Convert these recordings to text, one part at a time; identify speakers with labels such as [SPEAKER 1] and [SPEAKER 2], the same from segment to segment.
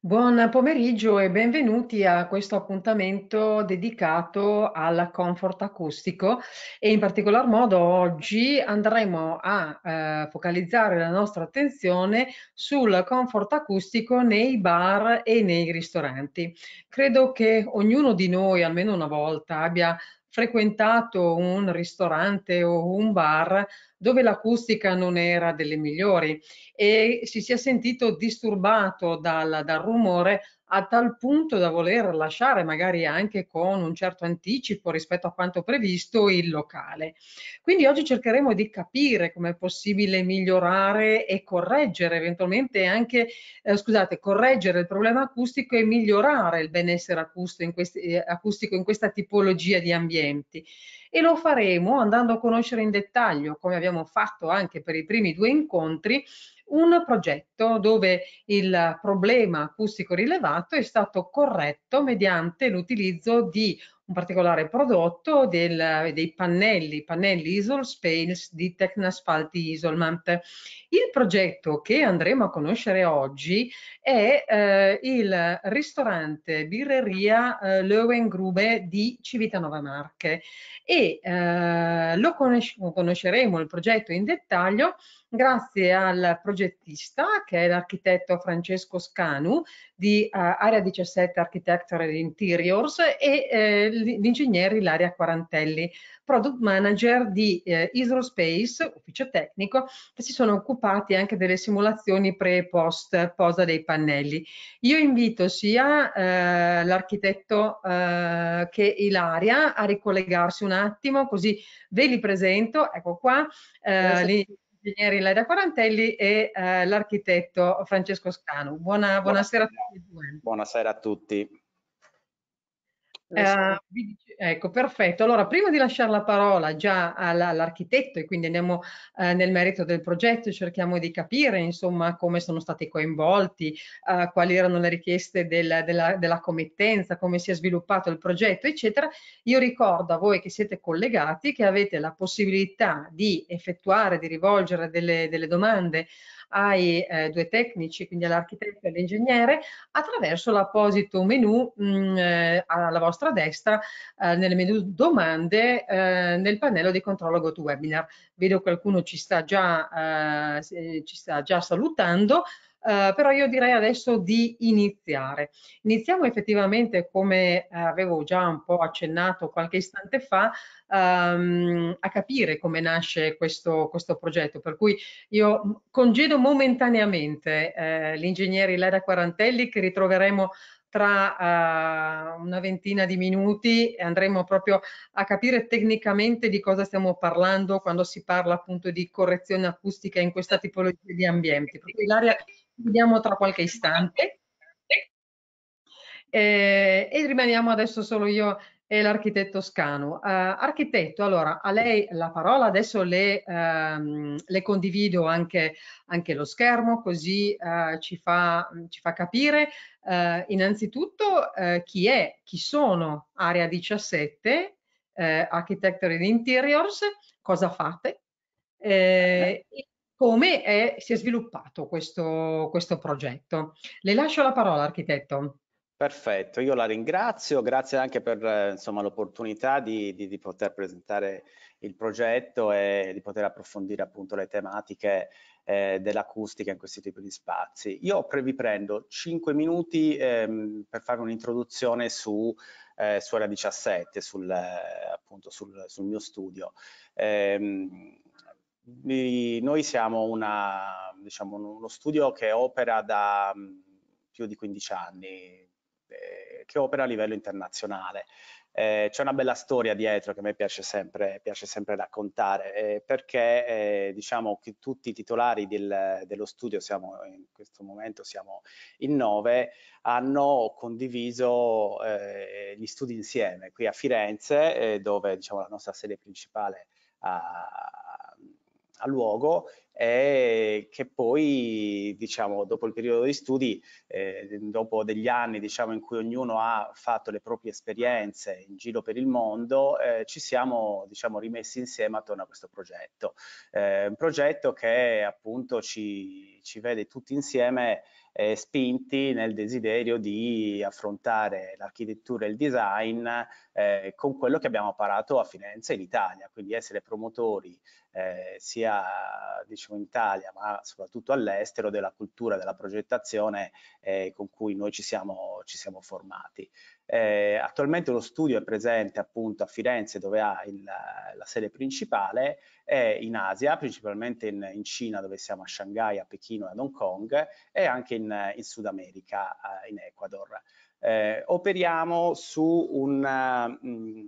[SPEAKER 1] Buon pomeriggio e benvenuti a questo appuntamento dedicato al comfort acustico e in particolar modo oggi andremo a eh, focalizzare la nostra attenzione sul comfort acustico nei bar e nei ristoranti. Credo che ognuno di noi almeno una volta abbia frequentato un ristorante o un bar dove l'acustica non era delle migliori e si sia sentito disturbato dal, dal rumore a tal punto da voler lasciare magari anche con un certo anticipo rispetto a quanto previsto il locale. Quindi oggi cercheremo di capire come è possibile migliorare e correggere eventualmente anche, eh, scusate, correggere il problema acustico e migliorare il benessere acustico in, questi, eh, acustico in questa tipologia di ambienti e lo faremo andando a conoscere in dettaglio, come abbiamo fatto anche per i primi due incontri, un progetto dove il problema acustico rilevato è stato corretto mediante l'utilizzo di un particolare prodotto del, dei pannelli, pannelli Isol Space di Tecnasfalti Isolmant. Il progetto che andremo a conoscere oggi è eh, il ristorante birreria eh, Löwengrube di Civitanova Marche e eh, lo conosceremo il progetto in dettaglio grazie al progettista che è l'architetto Francesco Scanu di uh, Area 17 Architecture and Interiors e eh, l'ingegnere Ilaria Quarantelli, product manager di eh, Hydrospace, ufficio tecnico, che si sono occupati anche delle simulazioni pre e post posa dei pannelli. Io invito sia eh, l'architetto eh, che Ilaria a ricollegarsi un attimo, così ve li presento, ecco qua, eh, ingegneri Laida Quarantelli e eh, l'architetto Francesco Scanu. Buona, buonasera,
[SPEAKER 2] buonasera a tutti. Buonasera a tutti. Eh,
[SPEAKER 1] ecco, perfetto. Allora, prima di lasciare la parola già all'architetto e quindi andiamo eh, nel merito del progetto, cerchiamo di capire insomma come sono stati coinvolti, eh, quali erano le richieste del, della, della, committenza, come si è sviluppato il progetto, eccetera. Io ricordo a voi che siete collegati che avete la possibilità di effettuare, di rivolgere delle, delle domande ai eh, due tecnici, quindi all'architetto e all'ingegnere, attraverso l'apposito menu mh, mm, eh, alla vostra destra eh, nel menu domande eh, nel pannello di controllo GoToWebinar. Vedo qualcuno ci sta già, eh, ci sta già salutando. Eh, però io direi adesso di iniziare. Iniziamo effettivamente, come eh, avevo già un po' accennato qualche istante fa, ehm, a capire come nasce questo, questo, progetto, per cui io congedo momentaneamente eh, l'ingegnere Ilada Quarantelli che ritroveremo tra uh, una ventina di minuti e andremo proprio a capire tecnicamente di cosa stiamo parlando quando si parla appunto di correzione acustica in questa tipologia di ambienti. Ilaria, ci vediamo tra qualche istante. Eh, e rimaniamo adesso solo io e l'architetto Scanu. Uh, architetto, allora a lei la parola, adesso le, uh, le condivido anche, anche, lo schermo così uh, ci, fa, ci, fa, capire eh, innanzitutto chi è, chi sono Area 17, Architecture and Interiors, cosa fate eh, e come è, si è sviluppato questo, questo progetto. Le lascio la parola, architetto.
[SPEAKER 2] Perfetto, io la ringrazio, grazie anche per l'opportunità di, di, di, poter presentare il progetto e di poter approfondire appunto le tematiche eh, dell'acustica in questi tipi di spazi. Io vi prendo 5 minuti ehm, per fare un'introduzione su eh, Suora 17, sul, appunto sul, sul mio studio. Ehm, noi siamo una, diciamo, uno studio che opera da mm, più di 15 anni, eh, che opera a livello internazionale. Eh, c'è una bella storia dietro che a me piace sempre, piace sempre raccontare, eh, perché eh, diciamo che tutti i titolari del, dello studio, siamo, in questo momento siamo in nove, hanno condiviso eh, gli studi insieme qui a Firenze, eh, dove diciamo, la nostra sede principale a, a luogo e che poi diciamo dopo il periodo di studi eh, dopo degli anni diciamo in cui ognuno ha fatto le proprie esperienze in giro per il mondo eh, ci siamo diciamo rimessi insieme attorno a questo progetto eh, un progetto che appunto ci, ci vede tutti insieme eh, spinti nel desiderio di affrontare l'architettura e il design eh, con quello che abbiamo imparato a Firenze in Italia, quindi essere promotori eh, sia diciamo, in Italia ma soprattutto all'estero della cultura della progettazione eh, con cui noi ci siamo, ci siamo formati. Eh, attualmente lo studio è presente appunto a Firenze dove ha il, la sede principale e in Asia, principalmente in, in, Cina dove siamo a Shanghai, a Pechino e ad Hong Kong e anche in, in Sud America, eh, in Ecuador. Eh, operiamo su un, mh, mm,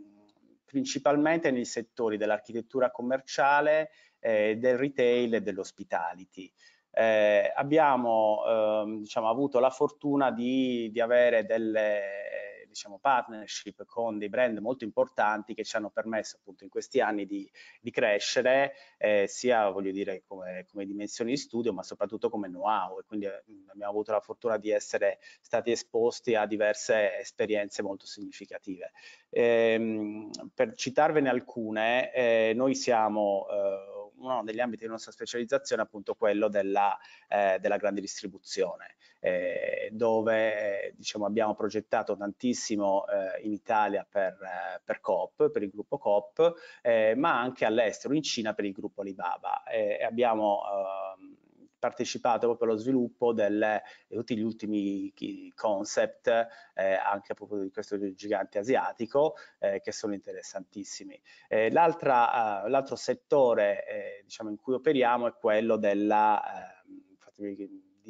[SPEAKER 2] principalmente nei settori dell'architettura commerciale, eh, del retail e dell'hospitality. Eh, abbiamo ehm, diciamo, avuto la fortuna di, di avere delle diciamo, partnership con dei brand molto importanti che ci hanno permesso appunto in questi anni di, di crescere eh, sia voglio dire come, come, dimensioni di studio ma soprattutto come know-how e quindi eh, abbiamo avuto la fortuna di essere stati esposti a diverse esperienze molto significative. Ehm, per citarvene alcune eh, noi siamo eh, uno degli ambiti della nostra specializzazione è appunto quello della, eh, della grande distribuzione, eh, dove eh, diciamo, abbiamo progettato tantissimo eh, in Italia per, eh, per, Coop, per il gruppo Coop, eh, ma anche all'estero, in Cina per il gruppo Alibaba. abbiamo eh, partecipato proprio allo sviluppo delle, di eh, tutti gli ultimi concept eh, anche proprio di questo gigante asiatico eh, che sono interessantissimi. Eh, eh l'altro settore eh, diciamo, in cui operiamo è quello della, ehm, fatemi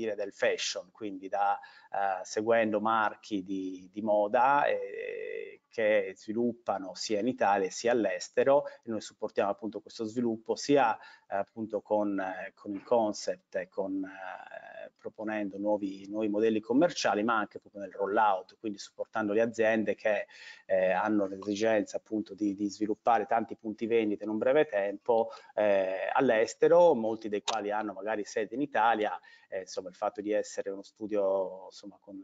[SPEAKER 2] dire, del fashion, quindi da, eh, seguendo marchi di, di moda eh, che sviluppano sia in Italia sia all'estero e noi supportiamo appunto questo sviluppo sia appunto con, eh, con il concept e con eh, proponendo nuovi, nuovi modelli commerciali, ma anche proprio nel rollout, quindi supportando le aziende che eh, hanno l'esigenza appunto di, di, sviluppare tanti punti vendita in un breve tempo eh, all'estero, molti dei quali hanno magari sede in Italia, eh, insomma il fatto di essere uno studio insomma, con,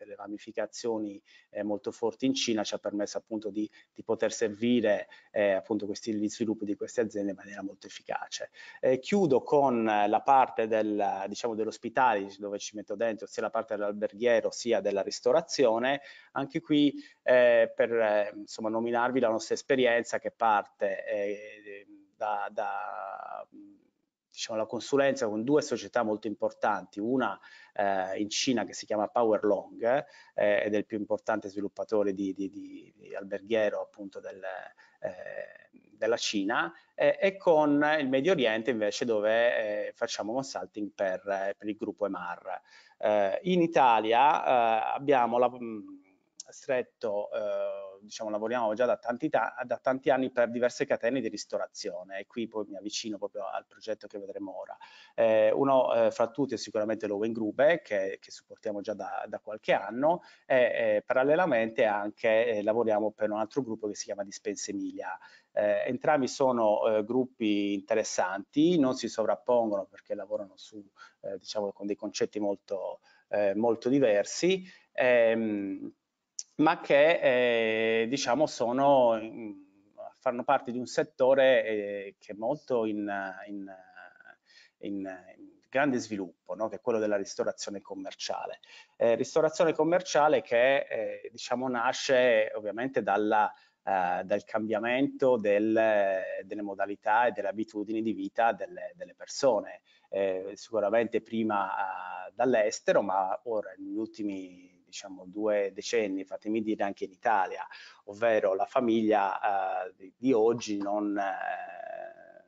[SPEAKER 2] ovviamente le ramificazioni eh, molto forti in Cina ci ha permesso appunto di, di poter servire eh, appunto questi, gli sviluppi di queste aziende in maniera molto efficace. Eh, chiudo con la parte del, diciamo, dell'ospitale dove ci metto dentro sia la parte dell'alberghiero sia della ristorazione, anche qui eh, per insomma, nominarvi la nostra esperienza che parte eh, da, da diciamo, la consulenza con due società molto importanti, una eh, in Cina che si chiama Power Long eh, ed è il più importante sviluppatore di, di, di, di alberghiero appunto del, eh, della Cina e con il Medio Oriente invece dove eh, facciamo consulting per, eh, per, il gruppo EMAR. Eh, in Italia abbiamo la... Mh, mm, stretto, eh, diciamo, lavoriamo già da tanti, da tanti, anni per diverse catene di ristorazione e qui poi mi avvicino proprio al progetto che vedremo ora. Eh, uno eh, fra tutti è sicuramente l'Owen Grube che, che, supportiamo già da, da qualche anno e parallelamente anche eh, lavoriamo per un altro gruppo che si chiama Dispense Emilia. Eh, entrambi sono eh, gruppi interessanti, non si sovrappongono perché lavorano su, eh, diciamo, con dei concetti molto, eh, molto diversi. Ehm, ma che eh, diciamo sono, mm, fanno parte di un settore eh, che è molto in, in, in, in grande sviluppo, no? che è quello della ristorazione commerciale. Eh, ristorazione commerciale che eh, diciamo nasce ovviamente dalla, eh, dal cambiamento del, delle modalità e delle abitudini di vita delle, delle persone, eh, sicuramente prima ah, dall'estero, ma ora negli ultimi diciamo due decenni, fatemi dire anche in Italia, ovvero la famiglia eh, di, oggi non, eh,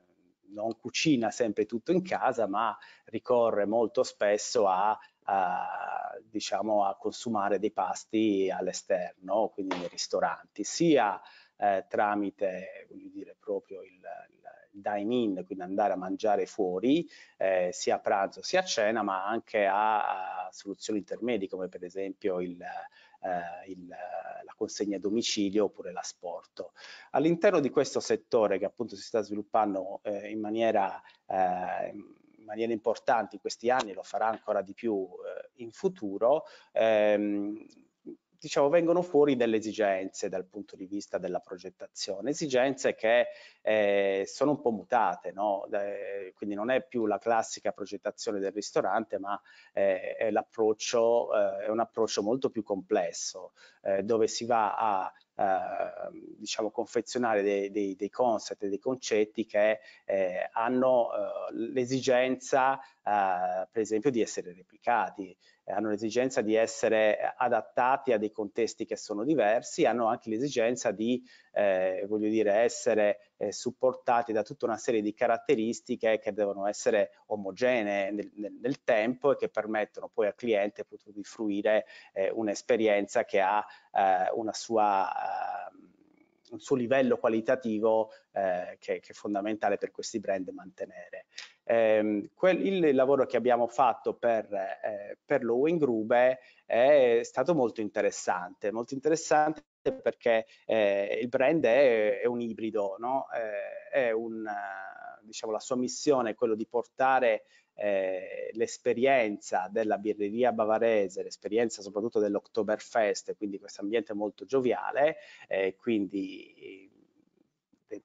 [SPEAKER 2] non, cucina sempre tutto in casa, ma ricorre molto spesso a, a, diciamo, a consumare dei pasti all'esterno, quindi nei ristoranti, sia eh, tramite voglio dire, proprio il, il dine in, quindi andare a mangiare fuori eh, sia a pranzo sia a cena, ma anche a, a soluzioni intermedie come per esempio il, eh, il, la consegna a domicilio oppure l'asporto. All'interno di questo settore che appunto si sta sviluppando eh, in maniera eh, in maniera importante in questi anni, lo farà ancora di più eh, in futuro, ehm, diciamo, vengono fuori delle esigenze dal punto di vista della progettazione, esigenze che eh, sono un po' mutate, no? eh, quindi non è più la classica progettazione del ristorante, ma eh, è, eh, è un approccio molto più complesso, eh, dove si va a eh, diciamo confezionare dei, dei, dei concept e dei concetti che eh, hanno eh, l'esigenza eh, per esempio di essere replicati eh, hanno l'esigenza di essere adattati a dei contesti che sono diversi, hanno anche l'esigenza di, eh, voglio dire, essere eh, supportati da tutta una serie di caratteristiche che devono essere omogenee nel, nel, nel tempo e che permettono poi al cliente di fruire eh, un'esperienza che ha eh, una sua eh, un suo livello qualitativo eh, che, che, è fondamentale per questi brand mantenere. Eh, quel, il lavoro che abbiamo fatto per, eh, per l'Owen Grube è stato molto interessante, molto interessante perché eh, il brand è, è un ibrido, no? Eh, è un, diciamo, la sua missione è quella di portare eh, l'esperienza della birreria bavarese, l'esperienza soprattutto dell'Oktoberfest, quindi questo ambiente molto gioviale, eh, quindi eh,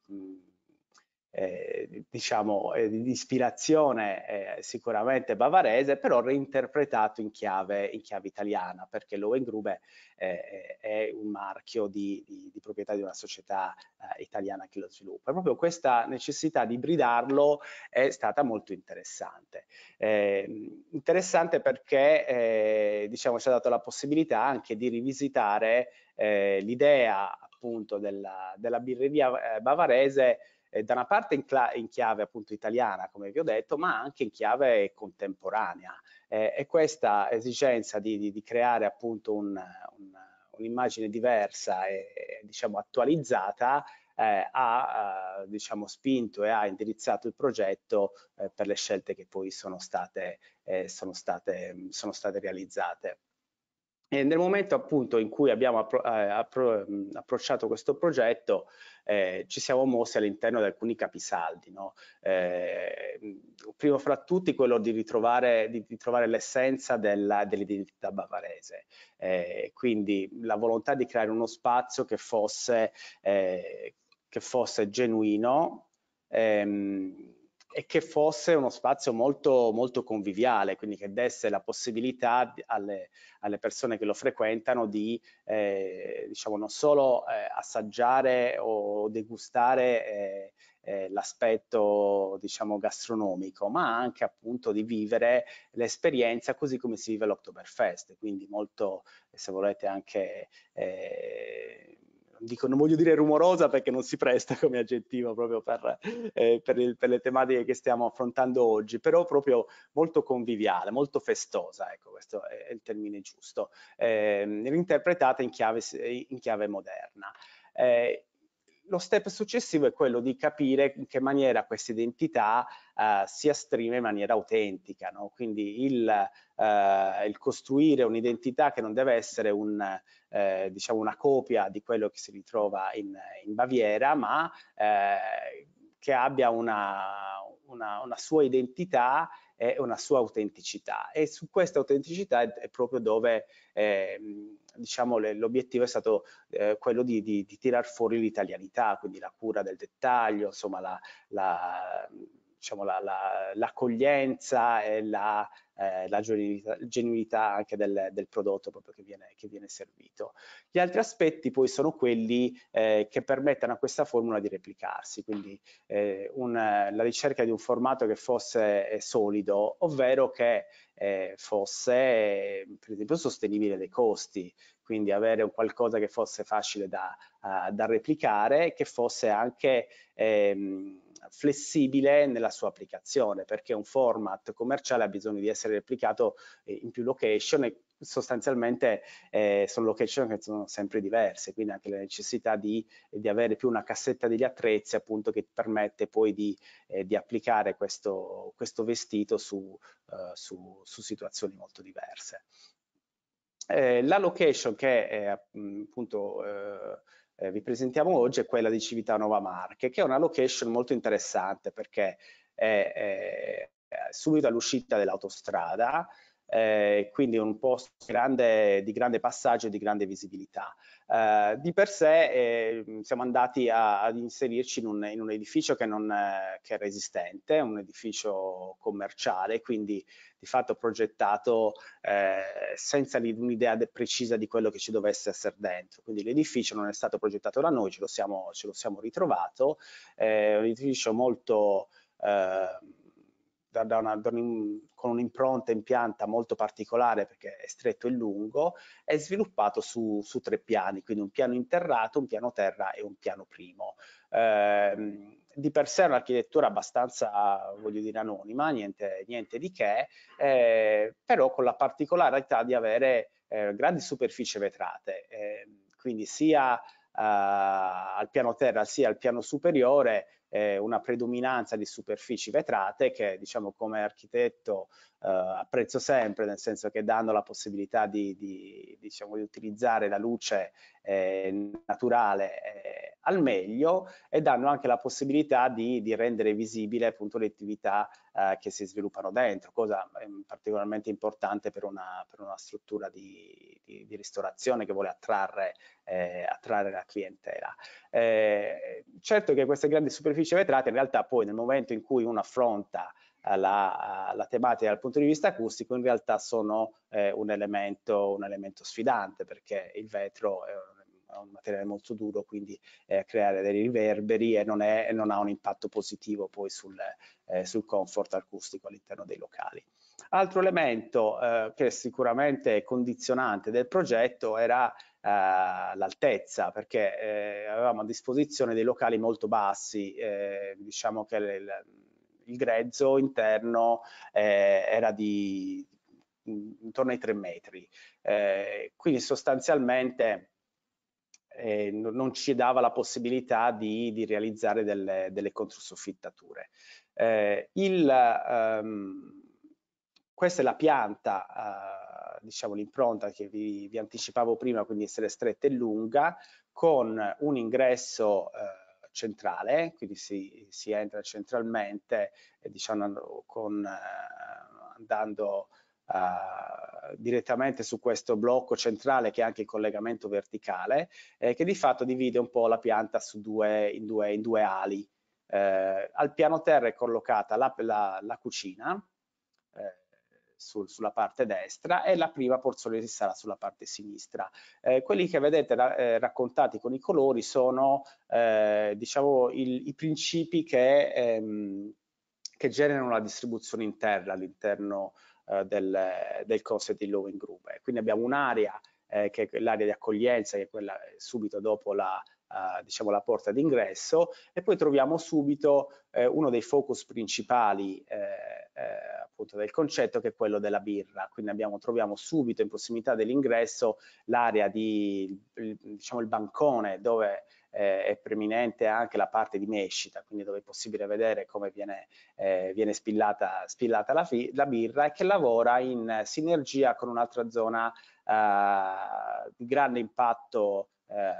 [SPEAKER 2] eh, diciamo eh, di ispirazione eh, sicuramente bavarese, però reinterpretato in chiave, in chiave italiana, perché Lohengruber eh, è un marchio di, di, di, proprietà di una società eh, italiana che lo sviluppa. E proprio questa necessità di bridarlo è stata molto interessante. Ehm, interessante perché diciamo, ci ha dato la possibilità anche di rivisitare l'idea appunto della, della birreria bavarese eh, da una parte in, in, chiave appunto italiana, come vi ho detto, ma anche in chiave contemporanea. Eh, e questa esigenza di, di, di creare appunto un'immagine un, un diversa e, e diciamo attualizzata eh, ha eh, diciamo, spinto e ha indirizzato il progetto eh, per le scelte che poi sono state, eh, sono state, sono state realizzate. E nel momento appunto in cui abbiamo appro eh, appro approcciato questo progetto eh, ci siamo mossi all'interno di alcuni capisaldi. No? Eh, primo fra tutti quello di ritrovare, ritrovare l'essenza dell'identità dell bavarese, eh, quindi la volontà di creare uno spazio che fosse, eh, che fosse genuino. Ehm, e che fosse uno spazio molto, molto conviviale, quindi che desse la possibilità alle, alle persone che lo frequentano di eh, diciamo, non solo eh, assaggiare o degustare eh, eh, l'aspetto diciamo, gastronomico, ma anche appunto di vivere l'esperienza così come si vive l'Octoberfest, quindi molto, se volete, anche eh, dico, non voglio dire rumorosa perché non si presta come aggettivo proprio per, eh, per, il, per, le tematiche che stiamo affrontando oggi, però proprio molto conviviale, molto festosa, ecco questo è il termine giusto, eh, reinterpretata in chiave, in chiave moderna. Eh, lo step successivo è quello di capire in che maniera questa identità eh, si esprime in maniera autentica, no? quindi il, eh, il costruire un'identità che non deve essere un, eh, diciamo una copia di quello che si ritrova in, in Baviera, ma eh, che abbia una, una, una sua identità e una sua autenticità e su questa autenticità è, proprio dove eh, diciamo l'obiettivo è stato eh, quello di, di, di, tirar fuori l'italianità, quindi la cura del dettaglio, insomma la, la diciamo, l'accoglienza la, la, e la, eh, la genuinità, anche del, del, prodotto proprio che viene, che viene, servito. Gli altri aspetti poi sono quelli eh, che permettono a questa formula di replicarsi, quindi eh, un, la ricerca di un formato che fosse eh, solido, ovvero che eh, fosse per esempio sostenibile dei costi, quindi avere un qualcosa che fosse facile da, uh, da replicare, che fosse anche... Ehm, flessibile nella sua applicazione perché un format commerciale ha bisogno di essere replicato eh, in più location e sostanzialmente eh, sono location che sono sempre diverse, quindi anche la necessità di, di, avere più una cassetta degli attrezzi appunto che permette poi di, eh, di applicare questo, questo vestito su, eh, su, su, situazioni molto diverse. Eh, la location che eh, appunto eh, eh, vi presentiamo oggi è quella di Civitanova Marche, che è una location molto interessante perché è, è subito all'uscita dell'autostrada, eh, quindi un posto grande, di grande passaggio e di grande visibilità. Eh, di per sé eh, siamo andati a, ad inserirci in un, in un edificio che, non, eh, che, è resistente, un edificio commerciale, quindi di fatto progettato eh, senza un'idea precisa di quello che ci dovesse essere dentro. Quindi l'edificio non è stato progettato da noi, ce lo siamo, ce lo siamo ritrovato, è un edificio molto... Eh, da una, con un'impronta in pianta molto particolare perché è stretto e lungo, è sviluppato su, su, tre piani, quindi un piano interrato, un piano terra e un piano primo. Eh, di per sé è un'architettura abbastanza, voglio dire, anonima, niente, niente di che, eh, però con la particolarità di avere eh, grandi superfici vetrate, ehm, quindi sia eh, al piano terra sia al piano superiore eh, una predominanza di superfici vetrate che diciamo come architetto eh, apprezzo sempre, nel senso che danno la possibilità di, di, diciamo, di utilizzare la luce eh, naturale eh, al meglio e danno anche la possibilità di, di rendere visibile appunto le attività eh, che si sviluppano dentro, cosa ehm, particolarmente importante per una, per una struttura di, di, di, ristorazione che vuole attrarre, eh, attrarre la clientela. certo che queste grandi superfici benefici arretrati, in realtà poi nel momento in cui uno affronta eh, la, eh, la, tematica dal punto di vista acustico in realtà sono eh, un, elemento, un, elemento, sfidante perché il vetro è un, è un materiale molto duro quindi eh, creare dei riverberi e non, è, non, ha un impatto positivo poi sul, eh, sul comfort acustico all'interno dei locali. Altro elemento eh, che sicuramente è condizionante del progetto era eh, l'altezza perché eh, avevamo a disposizione dei locali molto bassi, eh, diciamo che il, il grezzo interno era di intorno ai 3 metri. Eh, quindi sostanzialmente eh, non ci dava la possibilità di, di realizzare delle, delle controsoffittature. Eh, il, ehm, questa è la pianta diciamo, l'impronta che vi, vi, anticipavo prima, quindi essere stretta e lunga, con un ingresso eh, centrale, quindi si, si entra centralmente eh, diciamo, con, eh, andando Uh, direttamente su questo blocco centrale che è anche il collegamento verticale eh, che di fatto divide un po' la pianta due, in, due, in, due, ali. Eh, al piano terra è collocata la, la, la cucina eh, sul, sulla parte destra e la prima porzione si sarà sulla parte sinistra. Eh, quelli che vedete ra eh, raccontati con i colori sono eh, diciamo il, i principi che, ehm, che generano la distribuzione interna all'interno eh, del, del concept di Loving Group. Quindi abbiamo un'area eh, che è l'area di accoglienza, che è quella eh, subito dopo la, diciamo la porta d'ingresso e poi troviamo subito eh, uno dei focus principali eh, eh, appunto del concetto che è quello della birra, quindi abbiamo, troviamo subito in prossimità dell'ingresso l'area di diciamo il bancone dove eh, è preminente anche la parte di mescita, quindi dove è possibile vedere come viene, eh, viene spillata, spillata la, la, birra e che lavora in sinergia con un'altra zona eh, di grande impatto eh,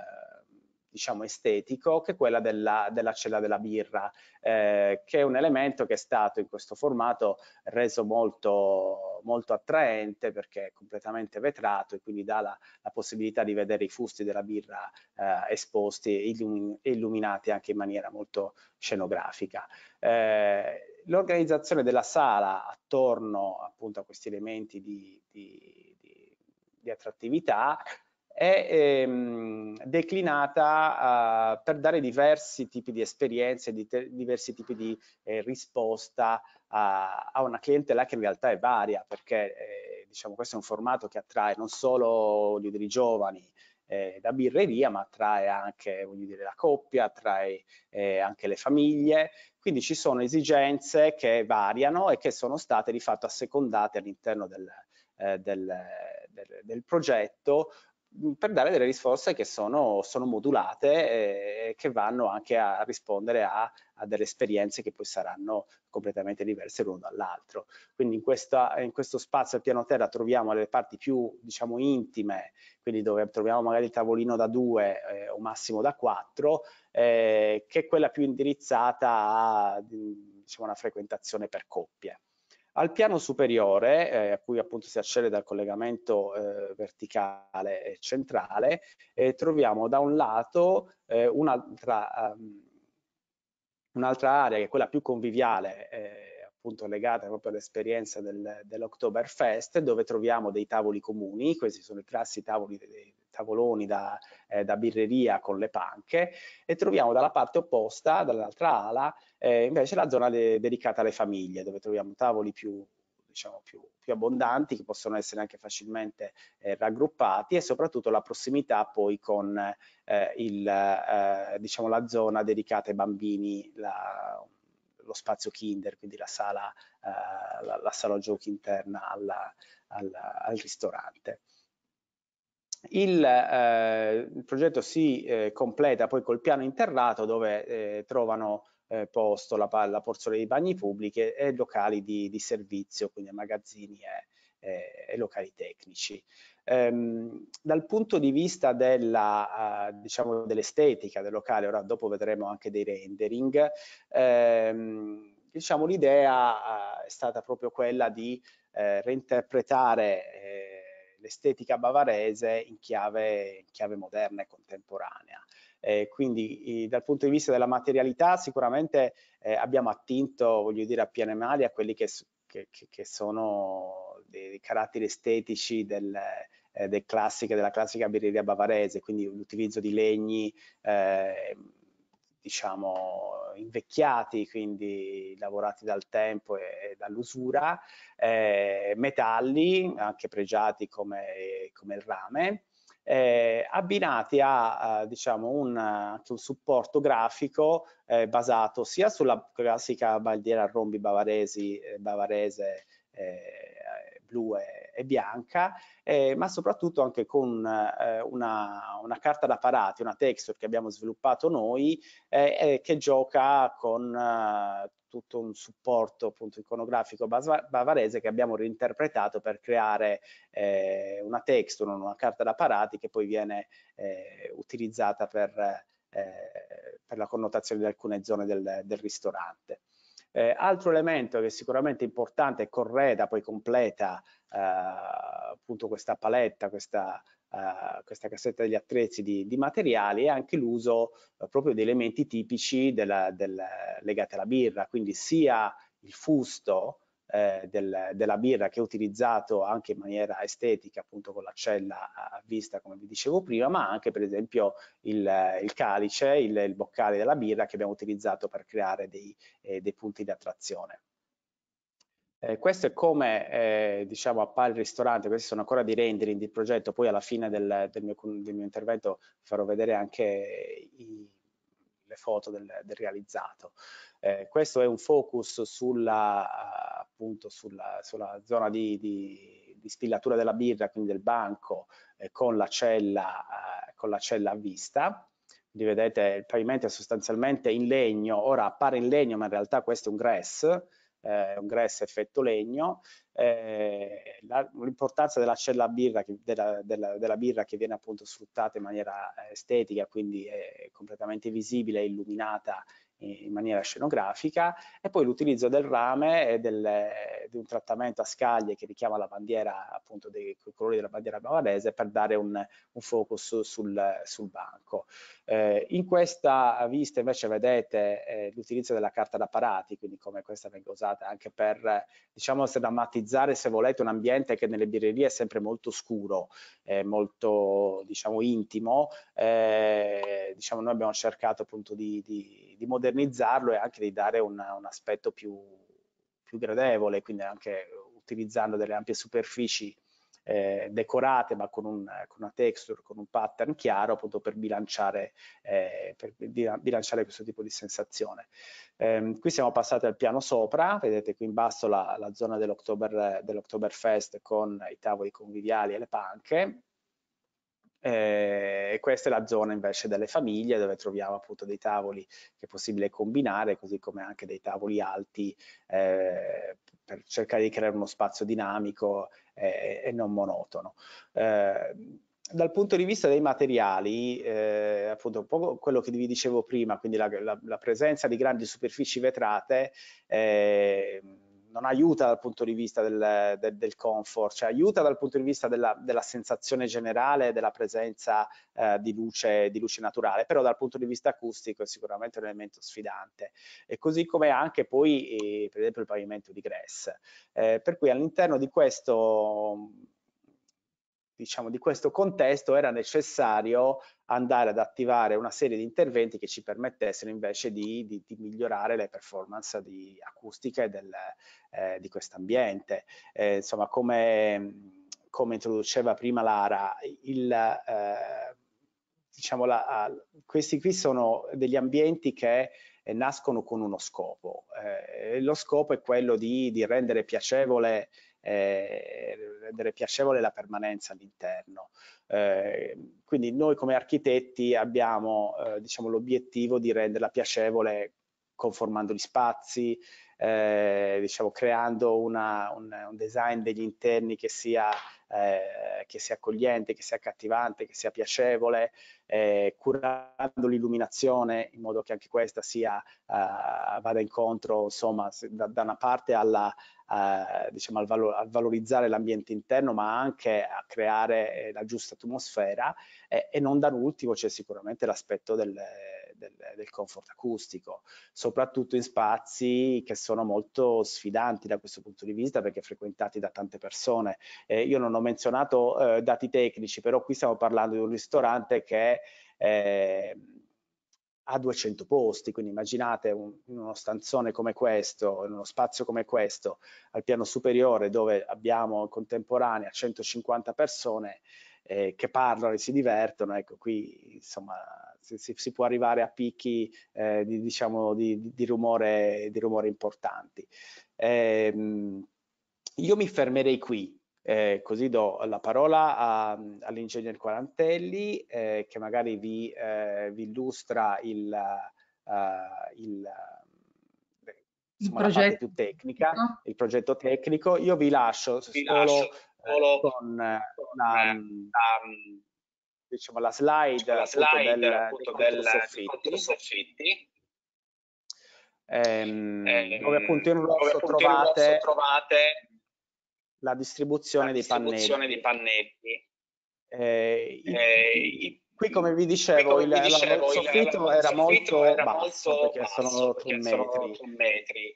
[SPEAKER 2] diciamo estetico che è quella della, della cella della birra eh, che è un elemento che è stato in questo formato reso molto, molto attraente perché è completamente vetrato e quindi dà la, la possibilità di vedere i fusti della birra eh, esposti e illum illuminati anche in maniera molto scenografica. Eh, L'organizzazione della sala attorno appunto a questi elementi di, di, di, di attrattività è ehm, declinata eh, per dare diversi tipi di esperienze, di diversi tipi di eh, risposta a, a, una clientela che in realtà è varia, perché eh, diciamo, questo è un formato che attrae non solo dire, i giovani eh, da birreria, ma attrae anche dire, la coppia, attrae eh, anche le famiglie, quindi ci sono esigenze che variano e che sono state di fatto assecondate all'interno del, eh, del, del, del, progetto per dare delle risposte che sono, sono modulate eh, e che vanno anche a rispondere a, a, delle esperienze che poi saranno completamente diverse l'uno dall'altro. Quindi in, questa, in, questo spazio al piano terra troviamo le parti più diciamo intime, quindi dove troviamo magari il tavolino da due eh, o massimo da quattro, eh, che è quella più indirizzata a diciamo, una frequentazione per coppie. Al piano superiore, eh, a cui appunto si accede dal collegamento eh, verticale e centrale, eh, troviamo da un lato eh, un'altra, um, ehm, un area che è quella più conviviale, eh, appunto legata proprio all'esperienza del, dell'Oktoberfest, dove troviamo dei tavoli comuni, questi sono i classi tavoli dei, tavoloni da, eh, da birreria con le panche e troviamo dalla parte opposta, dall'altra ala, eh, invece la zona de dedicata alle famiglie dove troviamo tavoli più, diciamo, più, più abbondanti che possono essere anche facilmente eh, raggruppati e soprattutto la prossimità poi con eh, il, eh, diciamo, la zona dedicata ai bambini, la, lo spazio kinder, quindi la sala, eh, la, la, sala giochi interna alla, alla, al ristorante il, eh, il, progetto si eh, completa poi col piano interrato dove eh, trovano eh, posto la, la porzione di bagni pubbliche e locali di, di servizio, quindi magazzini e, e locali tecnici. Ehm, dal punto di vista della, eh, diciamo, dell'estetica del locale, ora dopo vedremo anche dei rendering, ehm, diciamo l'idea eh, è stata proprio quella di reinterpretare l'estetica bavarese in chiave, in chiave, moderna e contemporanea. Eh, quindi eh, dal punto di vista della materialità sicuramente eh, abbiamo attinto, voglio dire, a piene mani a quelli che, che, che sono dei caratteri estetici del, eh, del classico, della classica birreria bavarese, quindi l'utilizzo di legni eh, diciamo invecchiati, quindi lavorati dal tempo e, e dall'usura, eh, metalli anche pregiati come, come il rame, eh, abbinati a, a diciamo un, anche un supporto grafico eh, basato sia sulla classica bandiera a rombi bavaresi, eh, bavarese eh, blu e e bianca, eh, ma soprattutto anche con eh, una, una, carta da parati, una texture che abbiamo sviluppato noi, eh, eh che gioca con eh, tutto un supporto appunto iconografico bavarese che abbiamo reinterpretato per creare eh, una texture, una carta da parati che poi viene utilizzata per, per, la connotazione di alcune zone del, del ristorante. Eh, altro elemento che sicuramente è importante e correda, poi completa eh, appunto questa paletta, questa, eh, questa cassetta degli attrezzi di, di materiali è anche l'uso eh, proprio di elementi tipici della, del, legati alla birra, quindi sia il fusto eh, del, della birra che è utilizzato anche in maniera estetica appunto con la cella a eh, vista come vi dicevo prima ma anche per esempio il, eh, il calice, il, il, boccale della birra che abbiamo utilizzato per creare dei, eh, dei punti di attrazione. Eh, questo è come eh, diciamo, appare il ristorante, questi sono ancora dei rendering di progetto, poi alla fine del, del, mio, del mio intervento farò vedere anche i, le foto del, del realizzato. Eh, questo è un focus sulla, appunto, sulla, sulla zona di, di, di, spillatura della birra, quindi del banco, eh, con, la cella, eh, con la cella a vista quindi vedete il pavimento è sostanzialmente in legno, ora appare in legno ma in realtà questo è un grass, eh, un grass effetto legno, eh, l'importanza della cella birra che, della, della, della, birra che viene appunto sfruttata in maniera eh, estetica, quindi è completamente visibile, illuminata eh, in maniera scenografica e poi l'utilizzo del rame e del, di un trattamento a scaglie che richiama la bandiera appunto dei colori della bandiera bavarese per dare un, un focus sul, sul banco. Eh, in questa vista invece vedete eh, l'utilizzo della carta da parati, quindi come questa venga usata anche per diciamo drammatizzare se volete un ambiente che nelle birrerie è sempre molto scuro, eh, molto diciamo intimo, eh, diciamo noi abbiamo cercato appunto di, di, di moderare modernizzarlo e anche di dare una, un aspetto più, più, gradevole, quindi anche utilizzando delle ampie superfici eh, decorate ma con, un, con, una texture, con un pattern chiaro appunto per bilanciare, eh, per bilanciare questo tipo di sensazione. Eh, qui siamo passati al piano sopra, vedete qui in basso la, la zona dell'Octoberfest dell con i tavoli conviviali e le panche, eh, questa è la zona invece delle famiglie dove troviamo appunto dei tavoli che è possibile combinare così come anche dei tavoli alti eh, per cercare di creare uno spazio dinamico eh, e non monotono. Eh, dal punto di vista dei materiali, eh, appunto un po' quello che vi dicevo prima, quindi la, la, la presenza di grandi superfici vetrate eh, non aiuta dal punto di vista del, del, del, comfort, cioè aiuta dal punto di vista della, della sensazione generale della presenza eh, di, luce, di, luce, naturale, però dal punto di vista acustico è sicuramente un elemento sfidante e così come anche poi eh, per esempio il pavimento di Gress. Eh, per cui all'interno di questo diciamo, di questo contesto era necessario andare ad attivare una serie di interventi che ci permettessero invece di, di, di migliorare le performance di acustiche del, eh, di questo ambiente. Eh, insomma, come, come, introduceva prima Lara, il, eh, diciamo la, questi qui sono degli ambienti che eh, nascono con uno scopo. Eh, lo scopo è quello di, di rendere piacevole eh, rendere piacevole la permanenza all'interno. Eh, quindi noi come architetti abbiamo eh, diciamo, l'obiettivo di renderla piacevole conformando gli spazi, eh, diciamo, creando una, un, un, design degli interni che sia eh, che sia accogliente, che sia accattivante, che sia piacevole, eh, curando l'illuminazione in modo che anche questa sia, eh, vada incontro insomma da, da una parte alla, eh, diciamo, al, valo al valorizzare l'ambiente interno ma anche a creare eh, la giusta atmosfera eh, e non da ultimo c'è sicuramente l'aspetto del del, del comfort acustico, soprattutto in spazi che sono molto sfidanti da questo punto di vista perché frequentati da tante persone. Eh, io non ho menzionato eh, dati tecnici, però qui stiamo parlando di un ristorante che eh, ha 200 posti, quindi immaginate un, uno stanzone come questo, in uno spazio come questo, al piano superiore dove abbiamo in contemporanea 150 persone eh, che parlano e si divertono, ecco qui insomma si, si, può arrivare a picchi eh, di, diciamo, di, di, rumore, di, rumore, importanti. Eh, io mi fermerei qui. Eh, così do la parola all'ingegner Quarantelli eh, che magari vi, eh, vi illustra il, uh, il insomma, il progetto più tecnica, il progetto tecnico. Io vi lascio vi solo, lascio, solo con, con, con la, la, la diciamo, la slide, diciamo, la slide del, appunto del, dei soffitti. Ehm, ehm, dove appunto in rosso, appunto trovate, in rosso trovate, la distribuzione, la distribuzione dei pannelli. Dei pannelli. Eh, eh, i, qui come vi dicevo, come il, dicevo il, soffitto, il, soffitto era molto era basso, basso perché, basso, sono, perché sono 3 metri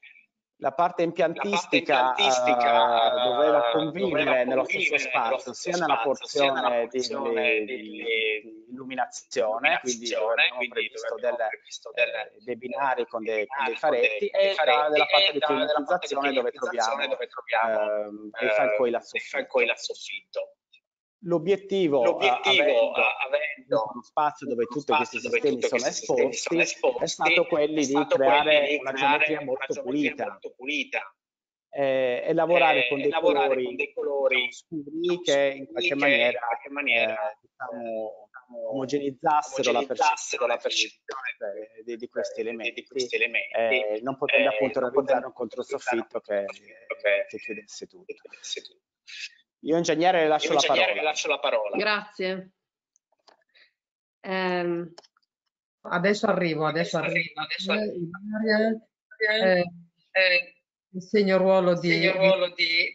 [SPEAKER 2] la parte impiantistica, la parte impiantistica uh, doveva convivere nello stesso spazio, sia nella porzione, sia nella porzione di, di, di illuminazione, quindi avevamo previsto, previsto delle, eh, dei binari con, dei, con dei faretti, con dei, e faretti, della parte di climatizzazione dove troviamo, dove troviamo ehm, dei fancoi da soffitto. L'obiettivo, L'obiettivo avendo, avendo uno spazio dove tutti questi sistemi, dove sono, questi esposti, sistemi sono, esposti, è stato quello di, di creare una geometria molto, pulita. molto pulita. Eh, e lavorare, eh, con, dei lavorare colori, con, dei colori, diciamo, scuri diciamo, che in qualche maniera, in maniera eh, diciamo, omogenizzassero, diciamo, omogenizzassero, la percezione, la di, di, questi elementi, di questi elementi eh, non potendo eh, appunto realizzare un controsoffitto che, che, che chiudesse tutto. Che chiudesse tutto. Io ingegnere le lascio, lascio, la parola.
[SPEAKER 1] Grazie. Eh, adesso arrivo, adesso arrivo. Adesso arrivo. Eh, eh, eh insegno ruolo di... Insegno ruolo di...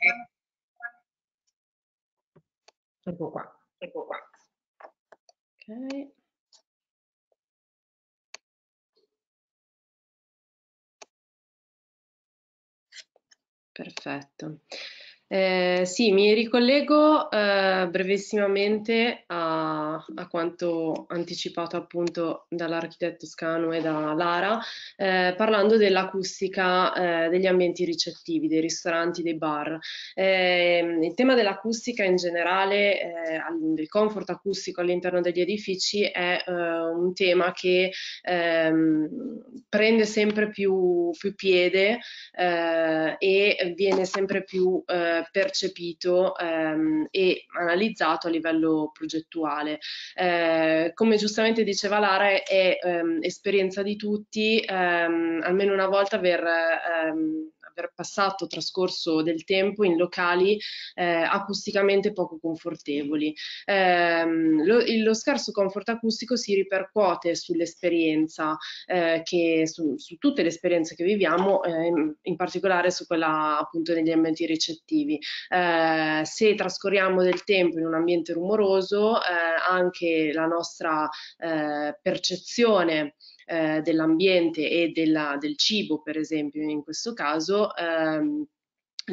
[SPEAKER 1] Ecco qua.
[SPEAKER 2] Ecco qua. Ok.
[SPEAKER 3] Perfetto. Eh, sì, mi ricollego eh, brevissimamente a, a, quanto anticipato appunto dall'architetto Scanu e da Lara, eh, parlando dell'acustica eh, degli ambienti ricettivi, dei ristoranti, dei bar. Ehm, il tema dell'acustica in generale, eh, del comfort acustico all'interno degli edifici è eh, un tema che ehm, prende sempre più, più piede e viene sempre più percepito ehm, e analizzato a livello progettuale. Eh, come giustamente diceva Lara, è ehm, esperienza di tutti ehm, almeno una volta aver ehm, aver passato trascorso del tempo in locali eh, acusticamente poco confortevoli. Ehm, lo, lo, scarso comfort acustico si ripercuote sull'esperienza, eh, su, su, tutte le esperienze che viviamo, eh, in particolare su quella appunto negli ambienti ricettivi. Eh, se trascorriamo del tempo in un ambiente rumoroso, eh, anche la nostra eh, percezione eh, dell'ambiente e della, del cibo, per esempio, in questo caso, ehm,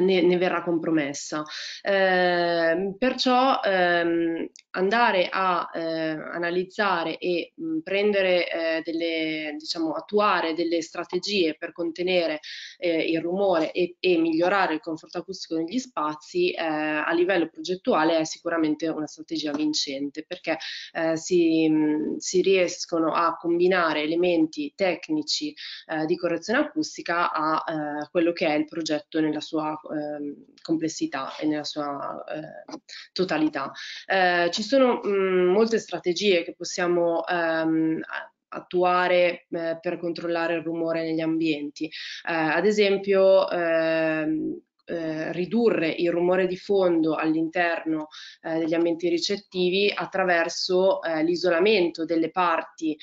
[SPEAKER 3] ne, ne, verrà compromessa. Eh, perciò ehm, andare a eh, analizzare e mh, prendere eh, delle, diciamo, attuare delle strategie per contenere eh, il rumore e, e, migliorare il conforto acustico negli spazi eh, a livello progettuale è sicuramente una strategia vincente perché eh, si, mh, si, riescono a combinare elementi tecnici di correzione acustica a quello che è il progetto nella sua eh, complessità e nella sua eh, totalità. Eh, ci sono mh, mm, molte strategie che possiamo ehm, attuare eh, per controllare il rumore negli ambienti. Eh, ad esempio, ehm, eh, ridurre il rumore di fondo all'interno eh, degli ambienti ricettivi attraverso eh, l'isolamento delle parti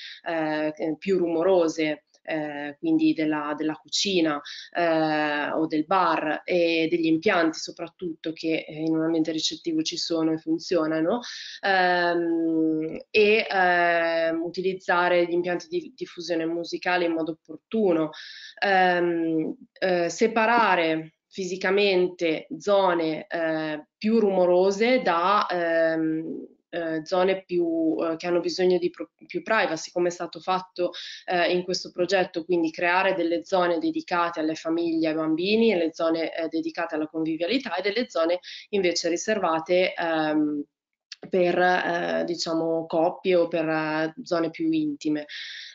[SPEAKER 3] più rumorose eh, quindi della, della cucina eh, o del bar e degli impianti soprattutto che eh, in un ambiente ricettivo ci sono e funzionano ehm, e ehm, utilizzare gli impianti di diffusione musicale in modo opportuno, ehm, eh, separare fisicamente zone eh, più rumorose da, ehm, eh, zone più, eh, che hanno bisogno di pro- più privacy, come è stato fatto eh, in questo progetto, quindi creare delle zone dedicate alle famiglie, ai bambini, e le zone eh, dedicate alla convivialità e delle zone invece riservate ehm, per eh, diciamo coppie o per eh, zone più intime.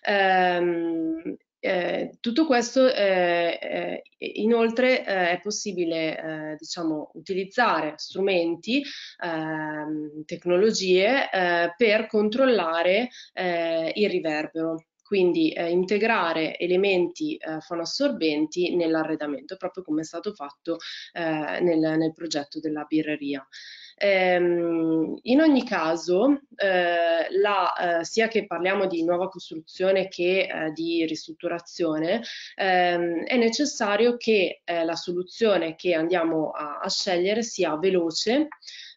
[SPEAKER 3] Ehm, eh, tutto questo eh, eh inoltre eh, è possibile diciamo, utilizzare strumenti, ehm, tecnologie per controllare il riverbero quindi eh, integrare elementi eh, fonoassorbenti nell'arredamento, proprio come è stato fatto eh, nel, nel progetto della birreria. Ehm, in ogni caso, eh, la, eh, sia che parliamo di nuova costruzione che eh, di ristrutturazione, ehm, è necessario che eh, la soluzione che andiamo a, a scegliere sia veloce,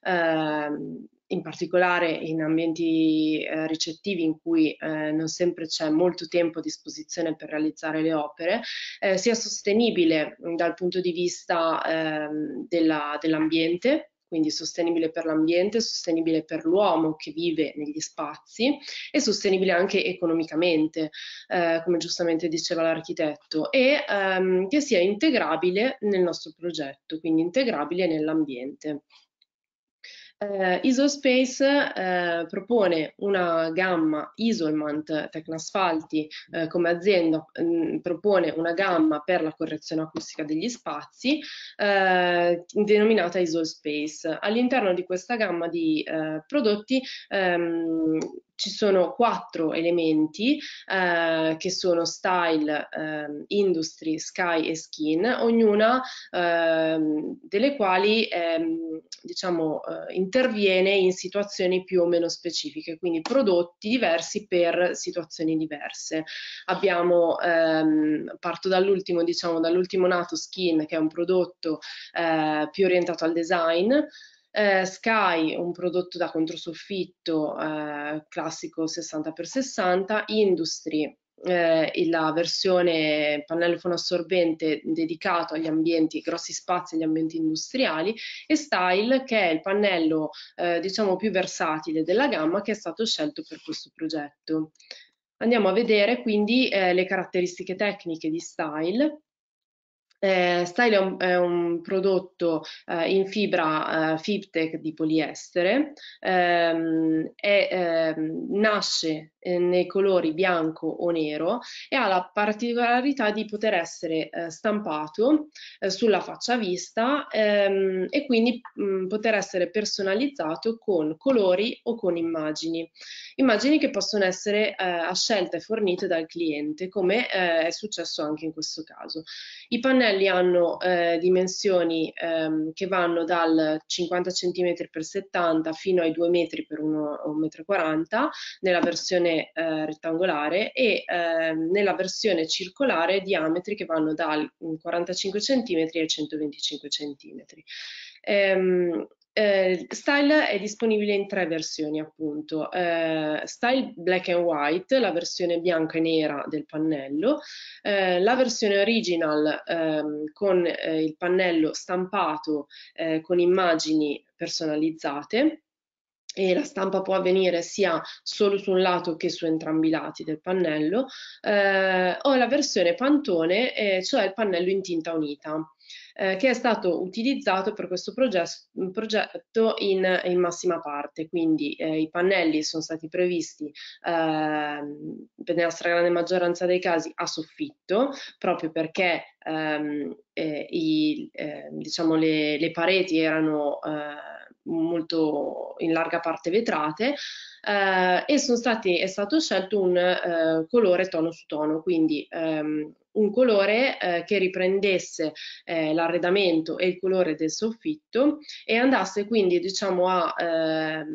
[SPEAKER 3] ehm, in particolare in ambienti eh, ricettivi in cui eh, non sempre c'è molto tempo a disposizione per realizzare le opere, eh, sia sostenibile mm, dal punto di vista ehm, dell'ambiente, dell quindi sostenibile per l'ambiente, sostenibile per l'uomo che vive negli spazi e sostenibile anche economicamente, eh, come giustamente diceva l'architetto, e ehm, che sia integrabile nel nostro progetto, quindi integrabile nell'ambiente. Eh, IsoSpace eh, propone una gamma Isolmant Tecnasfalti eh, come azienda mh, mm, propone una gamma per la correzione acustica degli spazi eh, denominata IsoSpace. All'interno di questa gamma di eh, prodotti ehm, ci sono quattro elementi eh, che sono style, eh, industry, sky e skin, ognuna eh, delle quali ehm, diciamo, eh, interviene in situazioni più o meno specifiche, quindi prodotti diversi per situazioni diverse. Abbiamo, ehm, parto dall'ultimo, diciamo, dall'ultimo nato skin che è un prodotto eh, più orientato al design, eh, Sky, un prodotto da controsoffitto eh, classico 60x60, Industry, eh, la versione pannello fonoassorbente dedicato agli ambienti, grossi spazi, agli ambienti industriali e Style che è il pannello eh, diciamo più versatile della gamma che è stato scelto per questo progetto. Andiamo a vedere quindi eh, le caratteristiche tecniche di Style eh, Style è un, è un prodotto eh, in fibra eh, Fibtech di poliestere ehm, e ehm, nasce eh, nei colori bianco o nero e ha la particolarità di poter essere eh, stampato eh, sulla faccia vista ehm, e quindi mh, mm, poter essere personalizzato con colori o con immagini. Immagini che possono essere a scelta fornite dal cliente, come è successo anche in questo caso. I pannelli pannelli hanno eh, dimensioni ehm, che vanno dal 50 cm x 70 fino ai 2 m x 1,40 m nella versione eh, rettangolare e ehm, nella versione circolare diametri che vanno dal 45 cm ai 125 cm. Ehm, eh, Style è disponibile in tre versioni appunto, eh, Style Black and White, la versione bianca e nera del pannello, eh, la versione original ehm, con eh, il pannello stampato eh, con immagini personalizzate e la stampa può avvenire sia solo su un lato che su entrambi i lati del pannello, eh, o la versione pantone, cioè il pannello in tinta unita eh, che è stato utilizzato per questo mm, progetto in, in massima parte, quindi eh, i pannelli sono stati previsti ehm, nella stragrande maggioranza dei casi a soffitto, proprio perché ehm, eh, i, ehm, diciamo le, le, pareti erano eh, molto in larga parte vetrate eh, e stati, è stato scelto un eh, colore tono su tono, quindi ehm, un colore eh, che riprendesse eh, l'arredamento e il colore del soffitto e andasse quindi diciamo a eh,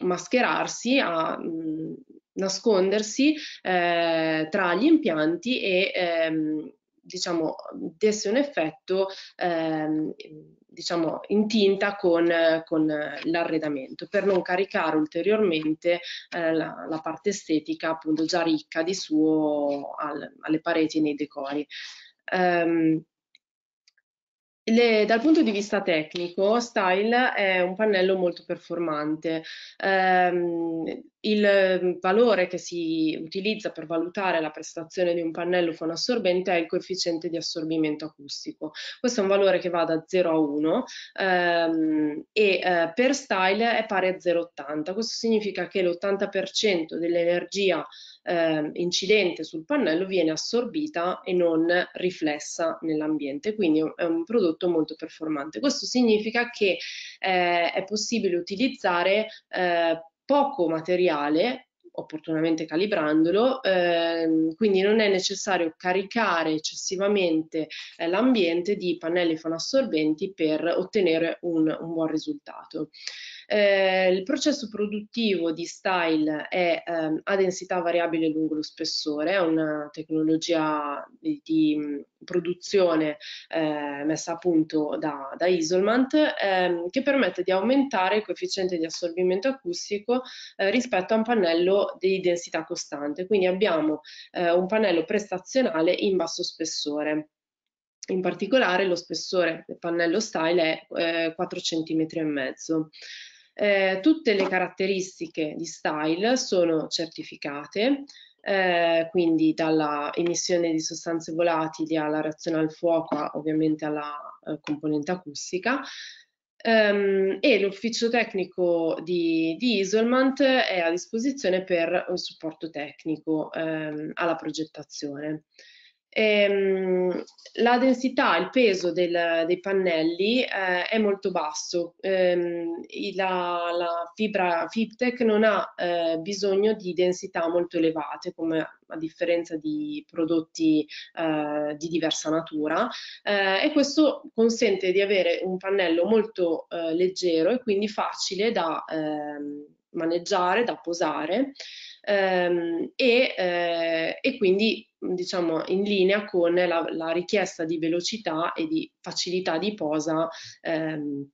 [SPEAKER 3] mascherarsi, a mh, mm, nascondersi eh, tra gli impianti e ehm, diciamo, desse un effetto ehm, diciamo, in tinta con, con l'arredamento, per non caricare ulteriormente eh, la, la, parte estetica appunto già ricca di suo al, alle pareti e nei decori. Um, le, dal punto di vista tecnico, Style è un pannello molto performante. Ehm, il valore che si utilizza per valutare la prestazione di un pannello fonoassorbente è il coefficiente di assorbimento acustico. Questo è un valore che va da 0 a 1 ehm, e eh, per Style è pari a 0,80. Questo significa che l'80% dell'energia eh, incidente sul pannello viene assorbita e non riflessa nell'ambiente, quindi è un prodotto molto performante. Questo significa che eh, è possibile utilizzare eh, poco materiale opportunamente calibrandolo, ehm, quindi non è necessario caricare eccessivamente eh, l'ambiente di pannelli fanassorbenti per ottenere un, un buon risultato. Eh, il processo produttivo di Style è ehm, a densità variabile lungo lo spessore, è una tecnologia di, di mm, produzione eh, messa a punto da, da Isolmant ehm, che permette di aumentare il coefficiente di assorbimento acustico eh, rispetto a un pannello di densità costante. Quindi abbiamo eh, un pannello prestazionale in basso spessore. In particolare lo spessore del pannello style è eh, 4 cm e mezzo. Eh, tutte le caratteristiche di style sono certificate, eh, quindi dalla emissione di sostanze volatili alla reazione al fuoco, ovviamente alla eh, componente acustica, Um, e l'ufficio tecnico di, di, Isolmant è a disposizione per un supporto tecnico um, alla progettazione. Ehm, la densità, il peso del, dei pannelli eh, è molto basso, ehm, la, la, fibra Fibtech non ha eh, bisogno di densità molto elevate come a differenza di prodotti eh, di diversa natura eh, e questo consente di avere un pannello molto eh, leggero e quindi facile da ehm, maneggiare, da posare ehm, e, eh, e, quindi diciamo in linea con la, la, richiesta di velocità e di facilità di posa ehm,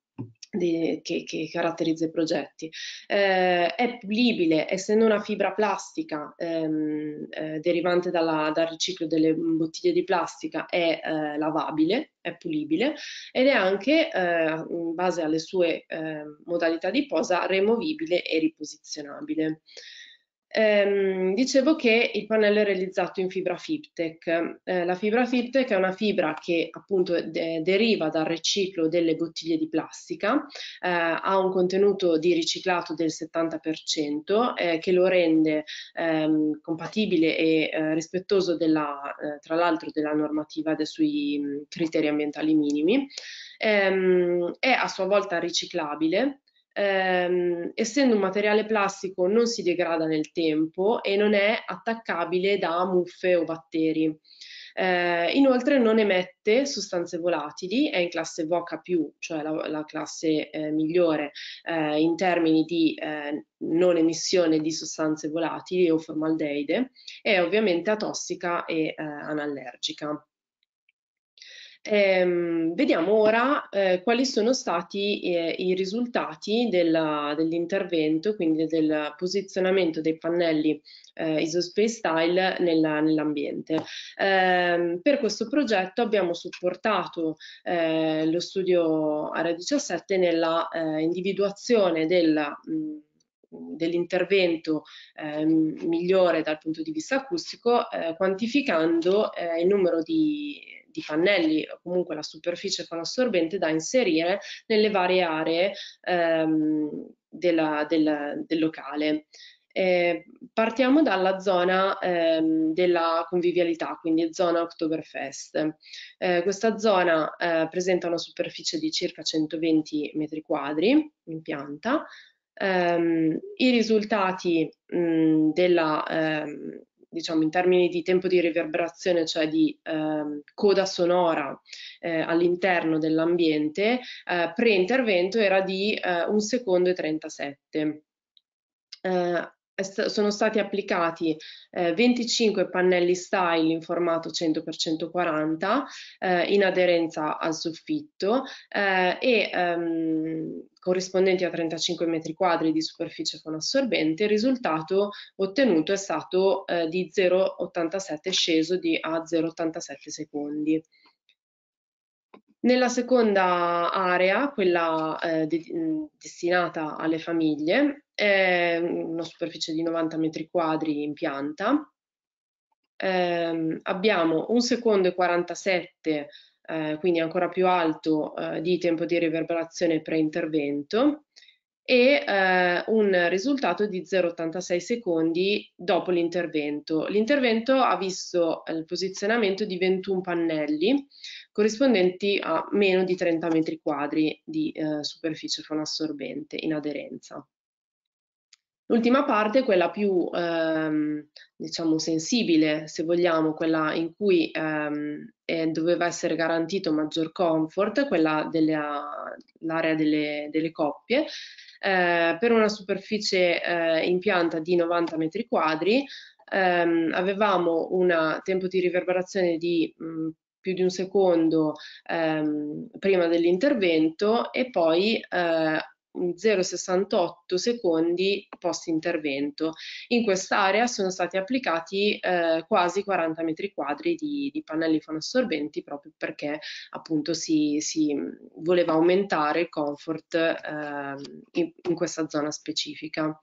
[SPEAKER 3] di, che, che, caratterizza i progetti. Eh, è pulibile, essendo una fibra plastica ehm, eh, derivante dalla, dal riciclo delle bottiglie di plastica, è eh, lavabile, è pulibile ed è anche, eh, in base alle sue ehm, modalità di posa, removibile e riposizionabile. Ehm, dicevo che il pannello è realizzato in fibra FIPTEC. Eh, la fibra FIPTEC è una fibra che appunto de deriva dal riciclo delle bottiglie di plastica, eh, ha un contenuto di riciclato del 70% eh, che lo rende ehm, compatibile e eh, rispettoso della, eh, tra l'altro della normativa de sui criteri ambientali minimi. Ehm, è a sua volta riciclabile ehm, essendo un materiale plastico non si degrada nel tempo e non è attaccabile da muffe o batteri. Eh, inoltre non emette sostanze volatili, è in classe VOCA+, cioè la, la classe eh, migliore eh, in termini di eh, non emissione di sostanze volatili o formaldeide, è ovviamente atossica e eh, anallergica. Ehm, vediamo ora eh, quali sono stati eh, i risultati dell'intervento, dell quindi del posizionamento dei pannelli eh, Isospace Tile nell'ambiente. Nell eh, per questo progetto abbiamo supportato eh, lo studio Area 17 nella eh, individuazione della dell'intervento eh, migliore dal punto di vista acustico, eh, quantificando eh, il numero di di pannelli o comunque la superficie fanassorbente da inserire nelle varie aree ehm, della, della, del locale. Eh, partiamo dalla zona ehm, della convivialità, quindi zona Oktoberfest. Eh, questa zona eh, presenta una superficie di circa 120 metri quadri in pianta. Ehm, I risultati mh, della, ehm, diciamo in termini di tempo di riverberazione, cioè di eh, coda sonora eh, all'interno dell'ambiente, eh, pre-intervento era di eh, 1 secondo e 37. Eh, st sono stati applicati eh, 25 pannelli style in formato 100x140 eh, in aderenza al soffitto eh, e ehm, corrispondenti a 35 metri quadri di superficie con assorbente, il risultato ottenuto è stato eh, di 0,87 sceso di a 0,87 secondi. Nella seconda area, quella eh, de destinata alle famiglie, eh, una superficie di 90 metri quadri in pianta. Eh, abbiamo un secondo e 47, eh, quindi ancora più alto eh, di tempo di riverberazione pre-intervento e eh, un risultato di 0,86 secondi dopo l'intervento. L'intervento ha visto eh, il posizionamento di 21 pannelli corrispondenti a meno di 30 metri quadri di eh, superficie fonassorbente in aderenza. L'ultima parte quella più ehm, diciamo sensibile, se vogliamo, quella in cui ehm, eh, doveva essere garantito maggior comfort, quella dell'area delle, delle, coppie, eh, per una superficie eh, in pianta di 90 metri quadri. Ehm, avevamo un tempo di riverberazione di mh, mm, più di un secondo ehm, prima dell'intervento e poi eh, 0,68 secondi post intervento. In quest'area sono stati applicati eh, quasi 40 metri quadri di, di, pannelli fonoassorbenti proprio perché appunto si, si mm, voleva aumentare il comfort eh, in, in questa zona specifica.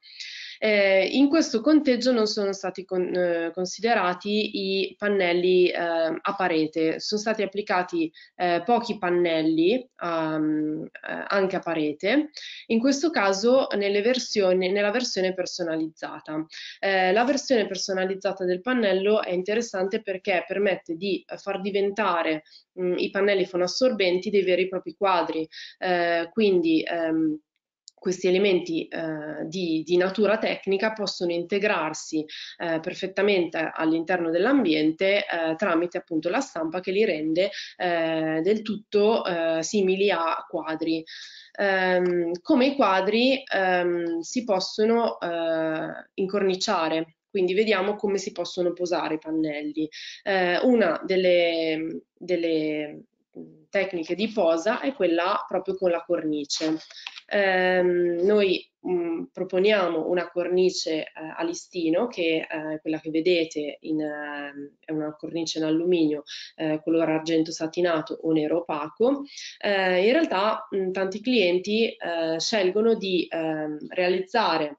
[SPEAKER 3] Eh, in questo conteggio non sono stati con, eh, considerati i pannelli eh, a parete, sono stati applicati eh, pochi pannelli um, anche a parete, in questo caso versioni, nella versione personalizzata. la versione personalizzata del pannello è interessante perché permette di far diventare mh, mm, i pannelli fonoassorbenti dei veri e propri quadri, quindi ehm, questi elementi eh, di, di, natura tecnica possono integrarsi eh, perfettamente all'interno dell'ambiente eh, tramite appunto la stampa che li rende eh, del tutto eh, simili a quadri. Ehm, come i quadri ehm, si possono eh, incorniciare quindi vediamo come si possono posare i pannelli. Eh, una delle, delle, tecniche di posa è quella proprio con la cornice. Ehm, noi mh, proponiamo una cornice eh, a listino che eh, è eh, quella che vedete in, eh, è una cornice in alluminio eh, color argento satinato o nero opaco. Eh, in realtà mh, tanti clienti scelgono di ehm, realizzare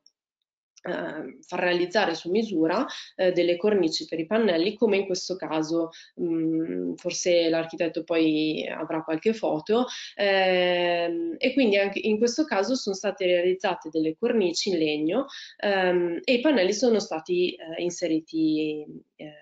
[SPEAKER 3] eh, far realizzare su misura eh, delle cornici per i pannelli come in questo caso mh, mm, forse l'architetto poi avrà qualche foto ehm, e quindi anche in questo caso sono state realizzate delle cornici in legno ehm, e i pannelli sono stati eh, inseriti eh,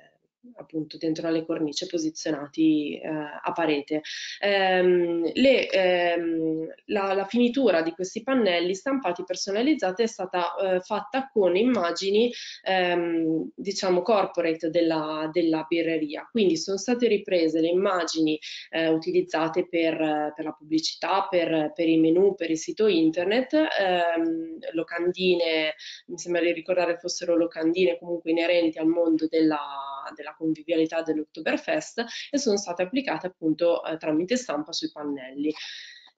[SPEAKER 3] appunto dentro alle cornice posizionati eh, a parete. Ehm, le, ehm, la, la, finitura di questi pannelli stampati personalizzati è stata eh, fatta con immagini ehm, diciamo corporate della, della, birreria, quindi sono state riprese le immagini eh, utilizzate per, per, la pubblicità, per, per, i menu, per il sito internet, ehm, locandine, mi sembra di ricordare fossero locandine comunque inerenti al mondo della della convivialità dell'Octoberfest e sono state applicate appunto eh, tramite stampa sui pannelli.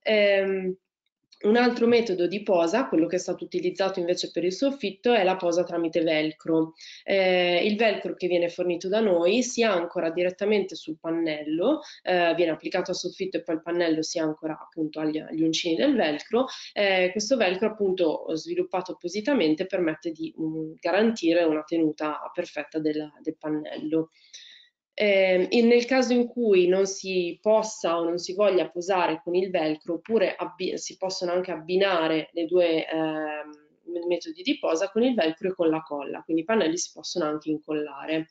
[SPEAKER 3] Ehm, un altro metodo di posa, quello che è stato utilizzato invece per il soffitto, è la posa tramite velcro. Eh, il velcro che viene fornito da noi si ancora direttamente sul pannello, eh, viene applicato al soffitto e poi il pannello si ancora appunto agli, agli uncini del velcro. Eh, questo velcro appunto sviluppato appositamente permette di mh, mm, garantire una tenuta perfetta della, del pannello. Eh, nel caso in cui non si possa o non si voglia posare con il velcro, oppure si possono anche abbinare le due eh, metodi di posa con il velcro e con la colla, quindi i pannelli si possono anche incollare.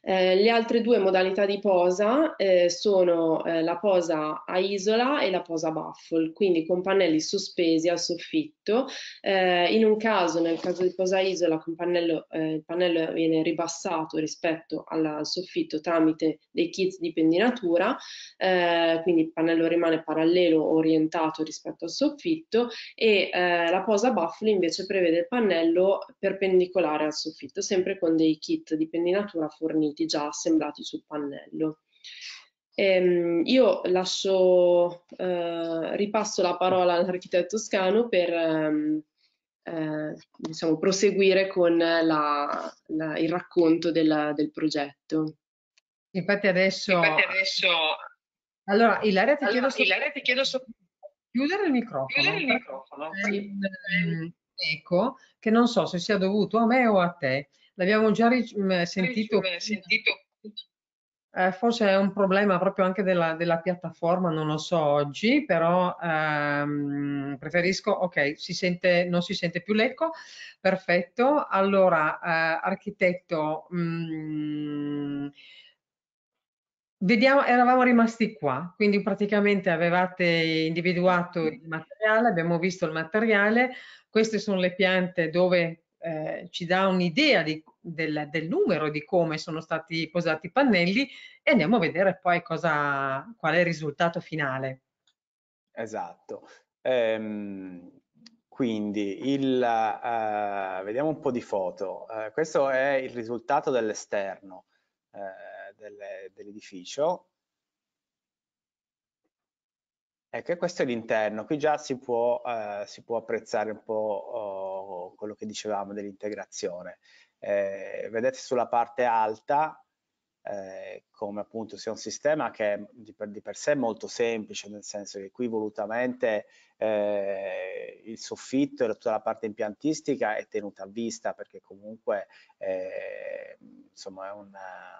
[SPEAKER 3] Eh, le altre due modalità di posa eh, sono eh, la posa a isola e la posa baffle, quindi con pannelli sospesi al soffitto. Eh, in un caso, nel caso di posa a isola, pannello, eh, il pannello viene ribassato rispetto alla, al soffitto tramite dei kit di pendinatura, quindi il pannello rimane parallelo orientato rispetto al soffitto e la posa baffle invece prevede il pannello perpendicolare al soffitto, sempre con dei kit di pendinatura forniti uniti già assemblati sul pannello. Ehm, io lascio, eh, ripasso la parola all'architetto Toscano per ehm, eh, diciamo, proseguire con la, la, il racconto della, del progetto.
[SPEAKER 1] Infatti adesso... Infatti adesso... Allora, Ilaria, ti allora, chiedo, Ilaria, ti chiedo so... chiudere il microfono. Chiudere il microfono. Sì. Ehm, ecco, che non so se sia dovuto a me o a te l'abbiamo già mm, eh, sentito, eh, sentito. Eh, forse è un problema proprio anche della, della piattaforma, non lo so oggi, però ehm, preferisco, ok, si sente, non si sente più l'eco, perfetto. Allora, eh, architetto, mh, mm, vediamo, eravamo rimasti qua, quindi praticamente avevate individuato il materiale, abbiamo visto il materiale, queste sono le piante dove eh, ci dà un'idea del, del, numero di come sono stati posati i pannelli e andiamo a vedere poi cosa, qual è il risultato finale.
[SPEAKER 2] Esatto. Ehm, quindi il, eh, vediamo un po' di foto. Eh, questo è il risultato dell'esterno eh, dell'edificio Ecco, questo è l'interno. Qui già si può, eh, si può apprezzare un po' oh, quello che dicevamo dell'integrazione. Eh, vedete sulla parte alta eh, come appunto sia un sistema che è di, per, di per sé è molto semplice, nel senso che qui volutamente eh, il soffitto e tutta la parte impiantistica è tenuta a vista perché comunque eh, insomma è una,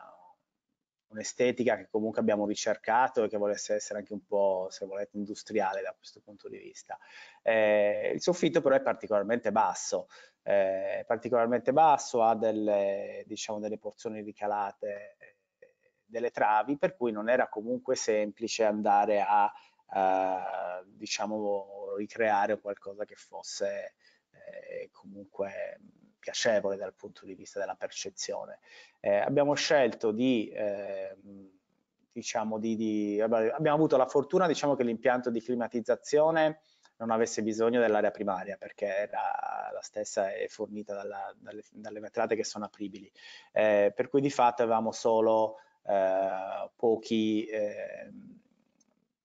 [SPEAKER 2] un'estetica che comunque abbiamo ricercato e che volesse essere anche un po', se volete, industriale da questo punto di vista. Eh, il soffitto però è particolarmente basso, eh, particolarmente basso, ha delle, diciamo, delle porzioni ricalate eh, delle travi, per cui non era comunque semplice andare a, a eh, diciamo, ricreare qualcosa che fosse eh, comunque piacevole dal punto di vista della percezione. Eh, abbiamo scelto di, eh, diciamo, di, di, abbiamo avuto la fortuna diciamo, che l'impianto di climatizzazione non avesse bisogno dell'area primaria perché era, la stessa è fornita dalla, dalle, dalle, vetrate che sono apribili, eh, per cui di fatto avevamo solo eh, pochi ehm,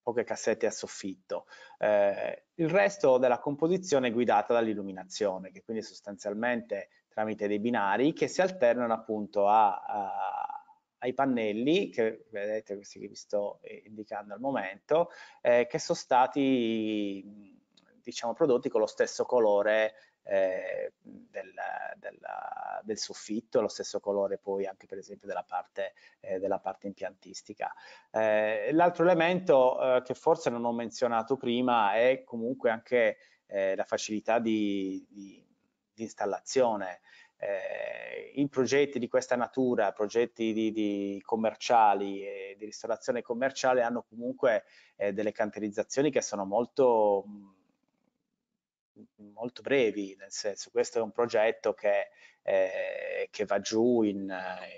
[SPEAKER 2] poche cassette a soffitto. Eh, il resto della composizione è guidata dall'illuminazione, che quindi sostanzialmente tramite dei binari che si alternano appunto a, a, ai pannelli, che vedete questi che vi sto eh, indicando al momento, eh, che sono stati diciamo prodotti con lo stesso colore eh, del, della, del, soffitto, lo stesso colore poi anche per esempio della parte, eh, della parte impiantistica. Eh, l'altro elemento eh, che forse non ho menzionato prima è comunque anche eh, la facilità di, di, di installazione. Eh, in progetti di questa natura, progetti di, di commerciali e di ristorazione commerciale hanno comunque eh, delle canterizzazioni che sono molto molto brevi, nel senso questo è un progetto che, eh, che va giù in,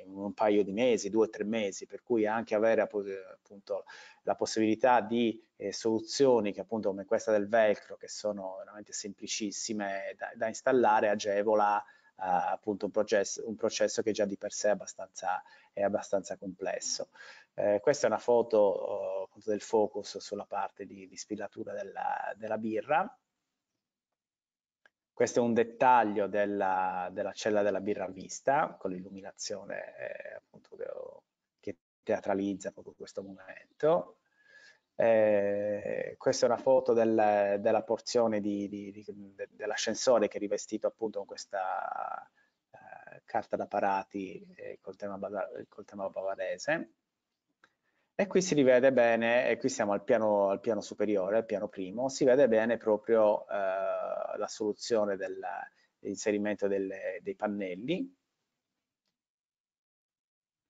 [SPEAKER 2] in, un paio di mesi, due o tre mesi, per cui anche avere eh, appunto la possibilità di eh, soluzioni che appunto come questa del velcro che sono veramente semplicissime da, da installare agevola eh, appunto un processo, un processo, che già di per sé è abbastanza, è abbastanza complesso. Eh, questa è una foto oh, del focus sulla parte di, di spillatura della, della birra questo è un dettaglio della, della cella della birra vista, con l'illuminazione eh, appunto che, che, teatralizza proprio questo momento. Eh, questa è una foto del, della porzione dell'ascensore che è rivestito appunto con questa eh, carta da parati eh, col tema, col tema bavarese e qui si rivede bene, e qui siamo al piano, al piano superiore, al piano primo, si vede bene proprio eh, la soluzione dell'inserimento dei pannelli.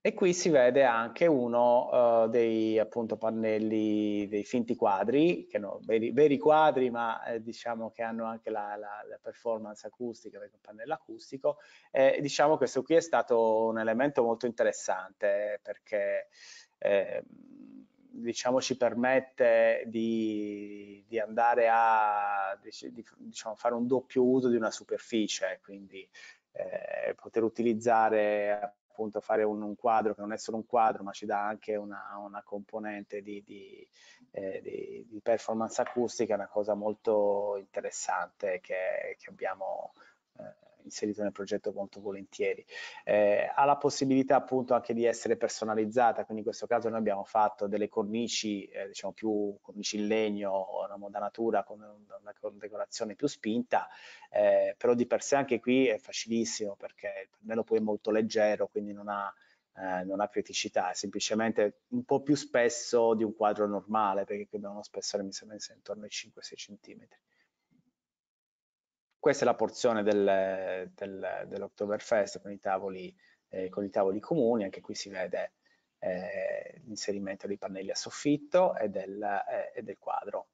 [SPEAKER 2] E qui si vede anche uno eh, dei appunto pannelli, dei finti quadri, che no, veri, veri quadri, ma eh, diciamo che hanno anche la, la, la performance acustica, perché è un pannello acustico. E, diciamo che questo qui è stato un elemento molto interessante perché eh, diciamo ci permette di, di andare a di, diciamo, fare un doppio uso di una superficie, quindi eh, poter utilizzare appunto fare un, un, quadro che non è solo un quadro ma ci dà anche una, una componente di, di, eh, di, di, performance acustica, una cosa molto interessante che, che abbiamo eh, inserito nel progetto molto volentieri. Eh, ha la possibilità appunto anche di essere personalizzata, quindi in questo caso noi abbiamo fatto delle cornici, eh, diciamo più cornici in legno o una natura con una decorazione più spinta, eh, però di per sé anche qui è facilissimo perché il pannello poi è molto leggero, quindi non ha... Eh, non ha criticità, è semplicemente un po' più spesso di un quadro normale, perché qui abbiamo uno spessore mi sembra intorno ai 5-6 cm. Questa è la porzione del, del, dell'Octoberfest con, eh, con, i tavoli comuni, anche qui si vede eh, l'inserimento dei pannelli a soffitto e del, eh, e del quadro.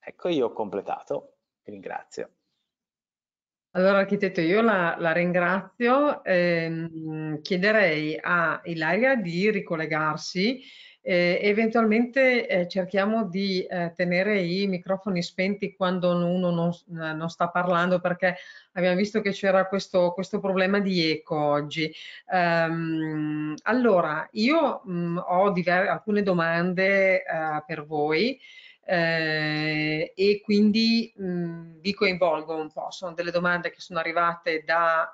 [SPEAKER 2] Ecco, io ho completato, vi ringrazio.
[SPEAKER 1] Allora architetto, io la, la ringrazio, ehm, chiederei a Ilaria di ricollegarsi eh, eventualmente eh, cerchiamo di eh, tenere i microfoni spenti quando uno non, eh, non, sta parlando perché abbiamo visto che c'era questo, questo, problema di eco oggi. Um, allora, io mh, mm, ho alcune domande uh, per voi. Eh, e quindi mh, mm, vi coinvolgo un po'. Sono delle domande che sono arrivate da,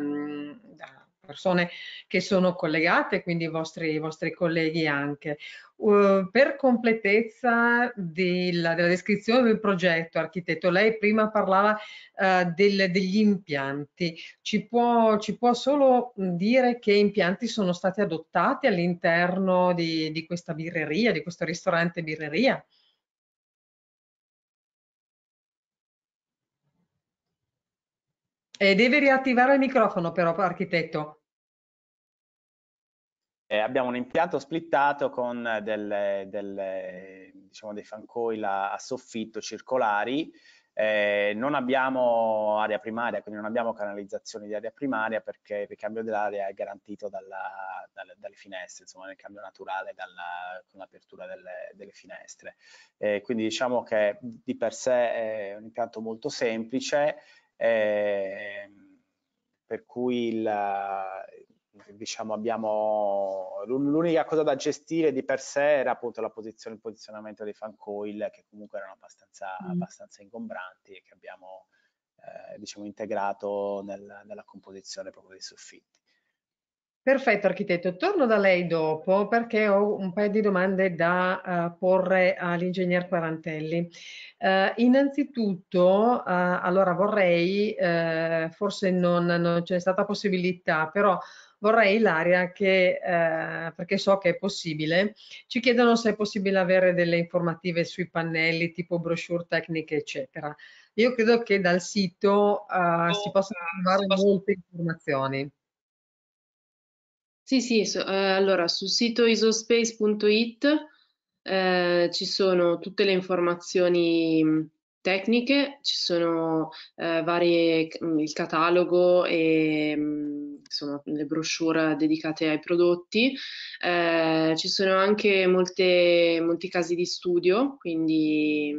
[SPEAKER 1] um, da persone che sono collegate, quindi i vostri, i vostri colleghi anche. Uh, per completezza della, della, descrizione del progetto, architetto, lei prima parlava uh, del, degli impianti, ci può, ci può, solo dire che impianti sono stati adottati all'interno di, di questa birreria, di questo ristorante birreria? E eh, deve riattivare il microfono però, architetto
[SPEAKER 2] eh, abbiamo un impianto splittato con delle, delle, diciamo dei fan coil a, a soffitto circolari, eh, non abbiamo aria primaria, quindi non abbiamo canalizzazione di aria primaria perché il ricambio dell'aria è garantito dalla, dal, dalle finestre, insomma nel cambio naturale dalla, con l'apertura delle, delle, finestre. Eh, quindi diciamo che di per sé è un impianto molto semplice, ehm, per cui il, diciamo abbiamo l'unica cosa da gestire di per sé era appunto la posizione il posizionamento dei fan coil che comunque erano abbastanza, mm. abbastanza ingombranti e che abbiamo eh, diciamo integrato nel, nella composizione proprio dei soffitti.
[SPEAKER 1] Perfetto architetto, torno da lei dopo perché ho un paio di domande da uh, porre all'ingegner Quarantelli. Uh, innanzitutto, uh, allora vorrei, forse non, non c'è stata possibilità, però vorrei Ilaria che, eh, perché so che è possibile, ci chiedono se è possibile avere delle informative sui pannelli tipo brochure tecniche eccetera. Io credo che dal sito eh, si possano eh, trovare molte informazioni. Sì, sì, so,
[SPEAKER 3] eh, allora sul sito isospace.it eh, ci sono tutte le informazioni mm, tecniche, ci sono eh, varie, mm, il catalogo e mm, insomma, le brochure dedicate ai prodotti. Eh, ci sono anche molte, molti casi di studio, quindi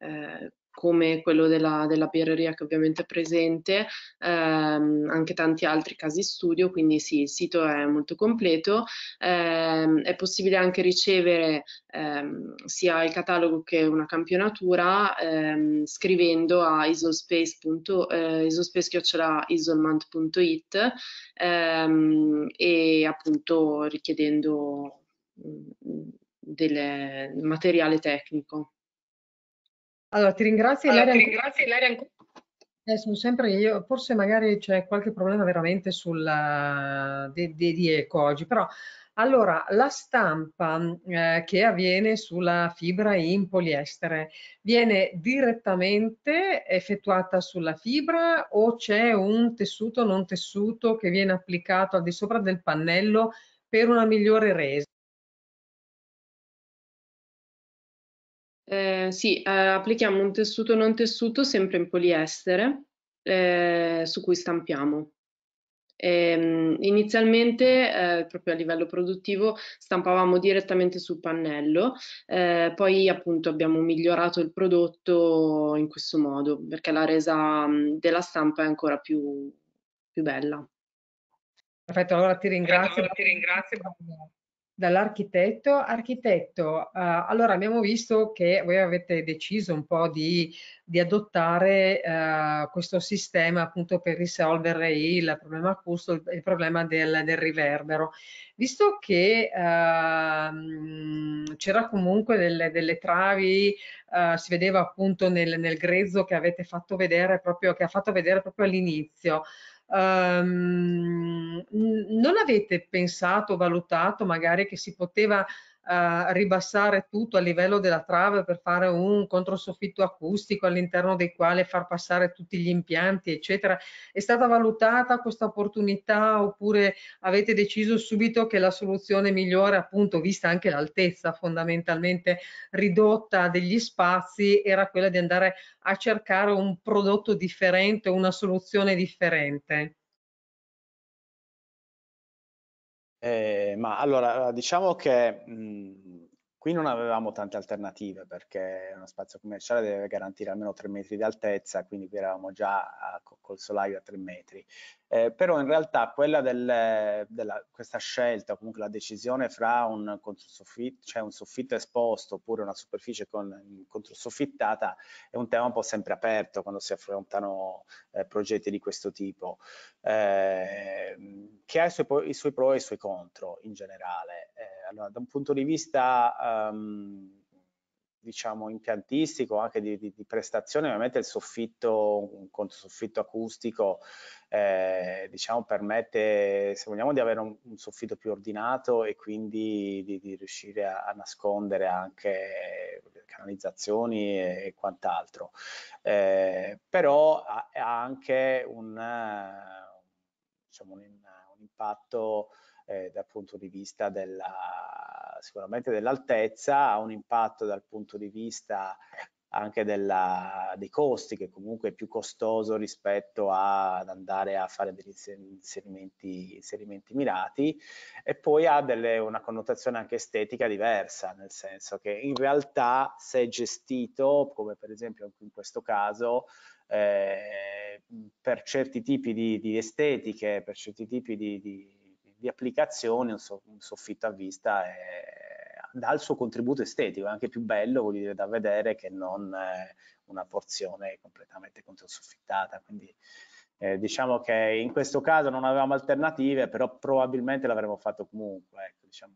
[SPEAKER 3] eh, come quello della, della birreria che ovviamente è presente, ehm, anche tanti altri casi studio, quindi sì, il sito è molto completo, ehm, è possibile anche ricevere ehm, sia il catalogo che una campionatura ehm, scrivendo a isospace.isolmant.it eh, ehm, e appunto richiedendo
[SPEAKER 1] mm,
[SPEAKER 3] del
[SPEAKER 1] materiale tecnico. Allora, ti ringrazio allora, Ti ringrazio ancora. Eh, sono sempre io, forse magari c'è qualche problema veramente sulla, eh, di, di, di eco oggi, però allora, la stampa eh, che avviene sulla fibra in poliestere viene direttamente effettuata sulla fibra o c'è un tessuto non tessuto che viene applicato al di sopra del pannello per una migliore resa?
[SPEAKER 3] Eh, sì, eh, applichiamo un tessuto non tessuto sempre in poliestere eh, su cui stampiamo. E, ehm, inizialmente, eh, proprio a livello produttivo, stampavamo direttamente sul pannello, eh, poi appunto abbiamo migliorato il prodotto in questo modo perché la
[SPEAKER 1] resa mm, della stampa è ancora più, più bella. Perfetto, allora ti ringrazio. Perfetto, allora ti ringrazio dall'architetto. Architetto, eh, allora abbiamo visto che voi avete deciso un po' di, di adottare eh, questo sistema appunto per risolvere il problema acusto, il problema del, del riverbero. Visto che eh, c'era comunque delle, delle travi, eh, si vedeva appunto nel, nel grezzo che avete fatto vedere proprio, che ha fatto vedere proprio all'inizio, Um, non avete pensato, valutato magari che si poteva eh, ribassare tutto a livello della trave per fare un controsoffitto acustico all'interno del quale far passare tutti gli impianti, eccetera. È stata valutata questa opportunità oppure avete deciso subito che la soluzione migliore, appunto, vista anche l'altezza fondamentalmente ridotta degli spazi, era quella di andare a cercare un prodotto differente, una soluzione differente?
[SPEAKER 2] Eh, ma allora, eh, diciamo che mh, mhmm, qui non avevamo tante alternative perché uno spazio commerciale deve garantire almeno 3 metri di altezza, quindi qui eravamo già a, ah, col solaio a 3 metri. Eh, però in realtà quella del, della, questa scelta, comunque la decisione fra un controsoffitto, cioè un soffitto esposto oppure una superficie con, controsoffittata è un tema un po' sempre aperto quando si affrontano eh, progetti di questo tipo, eh, che ha i suoi, i suoi, pro e i suoi contro in generale. Eh, allora, da un punto di vista... Um, diciamo impiantistico, anche di, di, di, prestazione, ovviamente il soffitto, un controsoffitto acustico, eh, diciamo permette, se vogliamo, di avere un, un soffitto più ordinato e quindi di, di riuscire a, a, nascondere anche le canalizzazioni e, e quant'altro. Eh, però ha, ha, anche un, diciamo, un, un impatto eh, dal punto di vista della sicuramente dell'altezza, ha un impatto dal punto di vista anche della, dei costi, che comunque è più costoso rispetto a, ad andare a fare degli inserimenti, inserimenti mirati, e poi ha delle, una connotazione anche estetica diversa, nel senso che in realtà se gestito, come per esempio in questo caso, eh, per certi tipi di, di estetiche, per certi tipi di, di di applicazione, un, so, un, soffitto a vista eh, dà il suo contributo estetico, è anche più bello vuol dire, da vedere che non eh, una porzione completamente controsoffittata. Quindi eh, diciamo che in questo caso non avevamo alternative, però probabilmente l'avremmo fatto comunque. Ecco, diciamo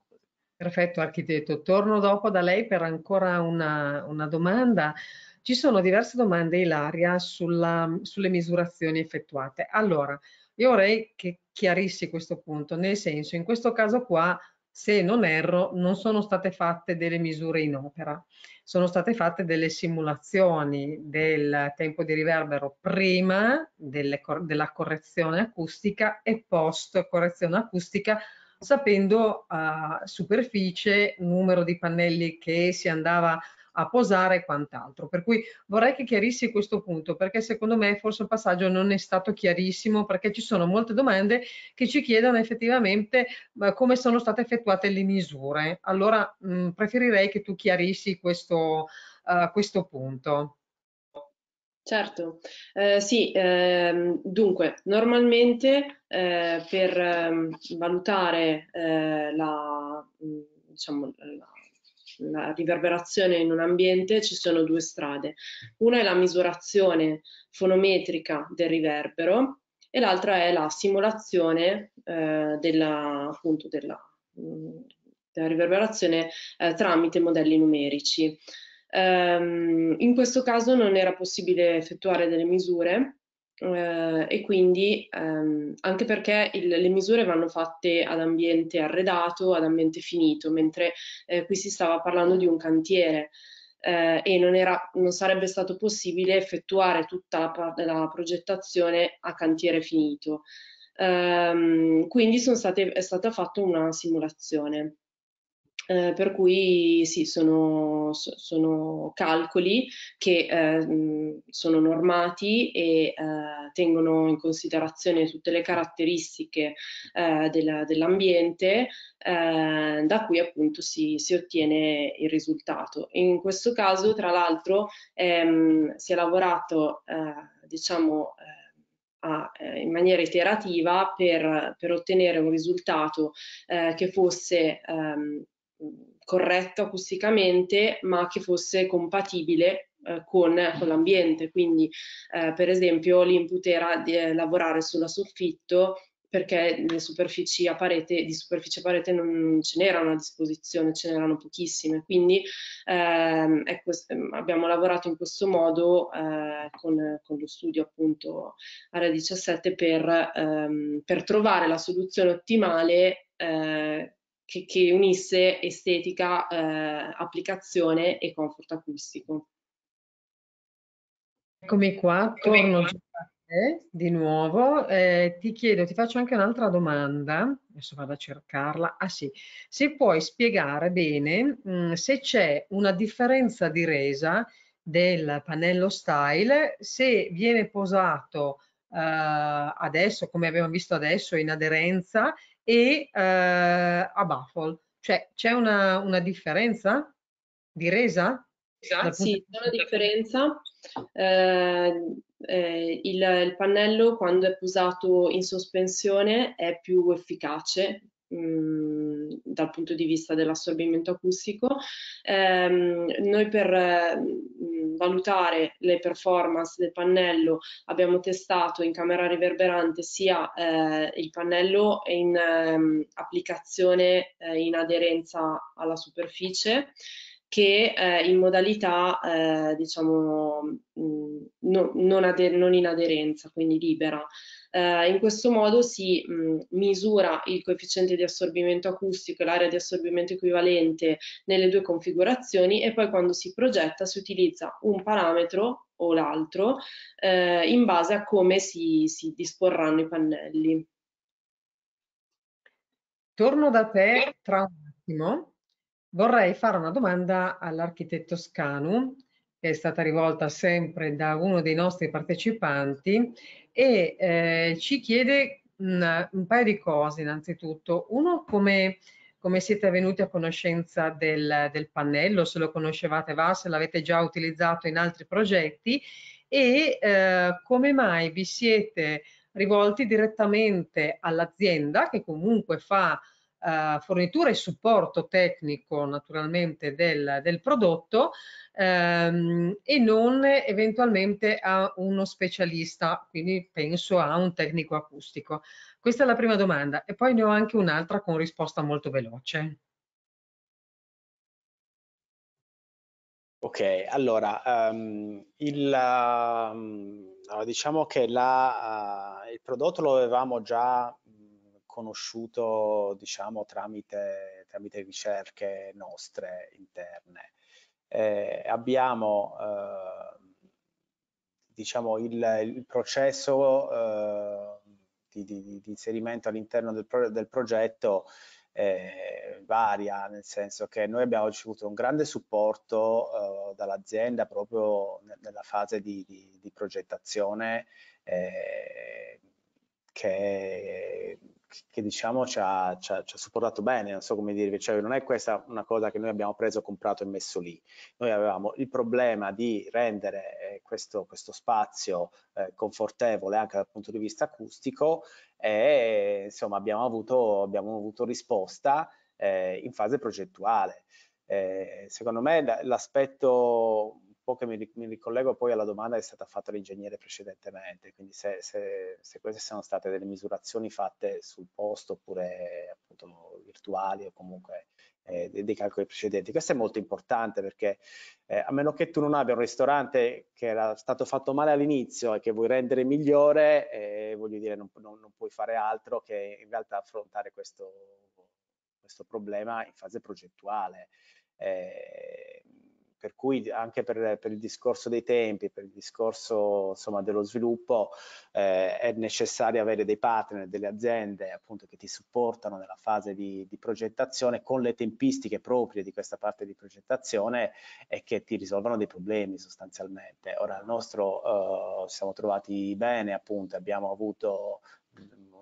[SPEAKER 1] Perfetto, architetto. Torno dopo da lei per ancora una, una domanda. Ci sono diverse domande, Ilaria, sulla, sulle misurazioni effettuate. Allora, io vorrei che chiarissi questo punto, nel senso, in questo caso qua, se non erro, non sono state fatte delle misure in opera, sono state fatte delle simulazioni del tempo di riverbero prima delle, della correzione acustica e post correzione acustica, sapendo a uh, superficie, numero di pannelli che si andava a a posare e quant'altro. Per cui vorrei che chiarissi questo punto perché secondo me forse il passaggio non è stato chiarissimo perché ci sono molte domande che ci chiedono effettivamente come sono state effettuate le misure. Allora mh, mm, preferirei che tu chiarissi questo, uh, questo punto. Certo,
[SPEAKER 3] eh, sì, ehm, dunque, normalmente eh, per ehm, valutare eh, la, mm, diciamo, la la riverberazione in un ambiente ci sono due strade. Una è la misurazione fonometrica del riverbero e l'altra è la simulazione eh, della, appunto, della, mm, della riverberazione eh, tramite modelli numerici. Ehm, in questo caso non era possibile effettuare delle misure eh, e quindi ehm, anche perché il, le misure vanno fatte ad ambiente arredato, ad ambiente finito, mentre eh, qui si stava parlando di un cantiere. Eh, e non, era, non, sarebbe stato possibile effettuare tutta la, la progettazione a cantiere finito. Ehm, quindi state, è stata fatta una simulazione. Eh, per cui sì, sono, sono calcoli che eh, sono normati e eh, tengono in considerazione tutte le caratteristiche eh, della, dell'ambiente, eh, da cui appunto si, si, ottiene il risultato. In questo caso, tra l'altro, ehm, si è lavorato, eh, diciamo, a, in maniera iterativa per, per, ottenere un risultato eh, che fosse ehm, corretto acusticamente, ma che fosse compatibile eh, con, con l'ambiente. Quindi, eh, per esempio, l'input era di eh, lavorare sulla soffitto perché le superfici a parete, di superficie a parete non ce n'erano a disposizione, ce n'erano pochissime. Quindi ehm, ecco, abbiamo lavorato in questo modo eh, con, con, lo studio appunto Area 17 per, ehm, per trovare la soluzione ottimale eh, che, che unisse estetica, eh, applicazione e comfort acustico.
[SPEAKER 1] Eccomi qua, torno a te di nuovo. Eh, ti chiedo, ti faccio anche un'altra domanda, adesso vado a cercarla. Ah sì, se puoi spiegare bene mh, mm, se c'è una differenza di resa del pannello style se viene posato eh, adesso, come abbiamo visto adesso, in aderenza e eh, a Buffalo. Cioè c'è una, una differenza di resa? Esatto, sì, c'è una differenza. Eh, eh,
[SPEAKER 3] il, il, pannello quando è posato in sospensione è più efficace mm, dal punto di vista dell'assorbimento acustico. Eh, noi per, valutare le performance del pannello abbiamo testato in camera riverberante sia eh, il pannello in eh, applicazione eh, in aderenza alla superficie che eh, in modalità eh, diciamo mh, mm, no, non, ader- non, in aderenza, quindi libera. Eh, in questo modo si mh, mm, misura il coefficiente di assorbimento acustico e l'area di assorbimento equivalente nelle due configurazioni e poi quando si progetta si utilizza un parametro o l'altro eh, in
[SPEAKER 1] base a come si, si disporranno i pannelli. Torno da te tra un attimo Vorrei fare una domanda all'architetto Scanu, che è stata rivolta sempre da uno dei nostri partecipanti, e eh, ci chiede mh, un paio di cose innanzitutto. Uno, come, come siete venuti a conoscenza del, del, pannello, se lo conoscevate va, se l'avete già utilizzato in altri progetti, e eh, come mai vi siete rivolti direttamente all'azienda che comunque fa eh, fornitura e supporto tecnico naturalmente del, del prodotto ehm, e non eventualmente a uno specialista, quindi penso a un tecnico acustico. Questa è la prima domanda e poi ne ho anche un'altra con risposta molto veloce.
[SPEAKER 2] Ok, allora, um, il, uh, diciamo che la, uh, il prodotto lo avevamo già conosciuto diciamo, tramite, tramite ricerche nostre interne. Eh, abbiamo eh, diciamo, il, il, processo eh, di, di, di, inserimento all'interno del, pro, del, progetto eh, varia, nel senso che noi abbiamo ricevuto un grande supporto eh, dall'azienda proprio nella fase di, di progettazione eh, che che diciamo ci ha, ci, ha, ci ha, supportato bene, non so come dirvi, cioè non è questa una cosa che noi abbiamo preso, comprato e messo lì, noi avevamo il problema di rendere eh, questo, questo spazio eh, confortevole anche dal punto di vista acustico e insomma abbiamo avuto, abbiamo avuto risposta eh, in fase progettuale. Eh, secondo me l'aspetto po' che mi, mi, ricollego poi alla domanda che è stata fatta l'ingegnere precedentemente, quindi se, se, se, queste sono state delle misurazioni fatte sul posto oppure appunto virtuali o comunque eh, dei, dei calcoli precedenti. Questo è molto importante perché eh, a meno che tu non abbia un ristorante che era stato fatto male all'inizio e che vuoi rendere migliore, eh, voglio dire non, non, non puoi fare altro che in realtà affrontare questo, questo problema in fase progettuale. Eh, per cui anche per, per, il discorso dei tempi, per il discorso insomma, dello sviluppo eh, è necessario avere dei partner, delle aziende appunto che ti supportano nella fase di, di, progettazione con le tempistiche proprie di questa parte di progettazione e che ti risolvano dei problemi sostanzialmente. Ora il nostro eh, siamo trovati bene appunto, abbiamo avuto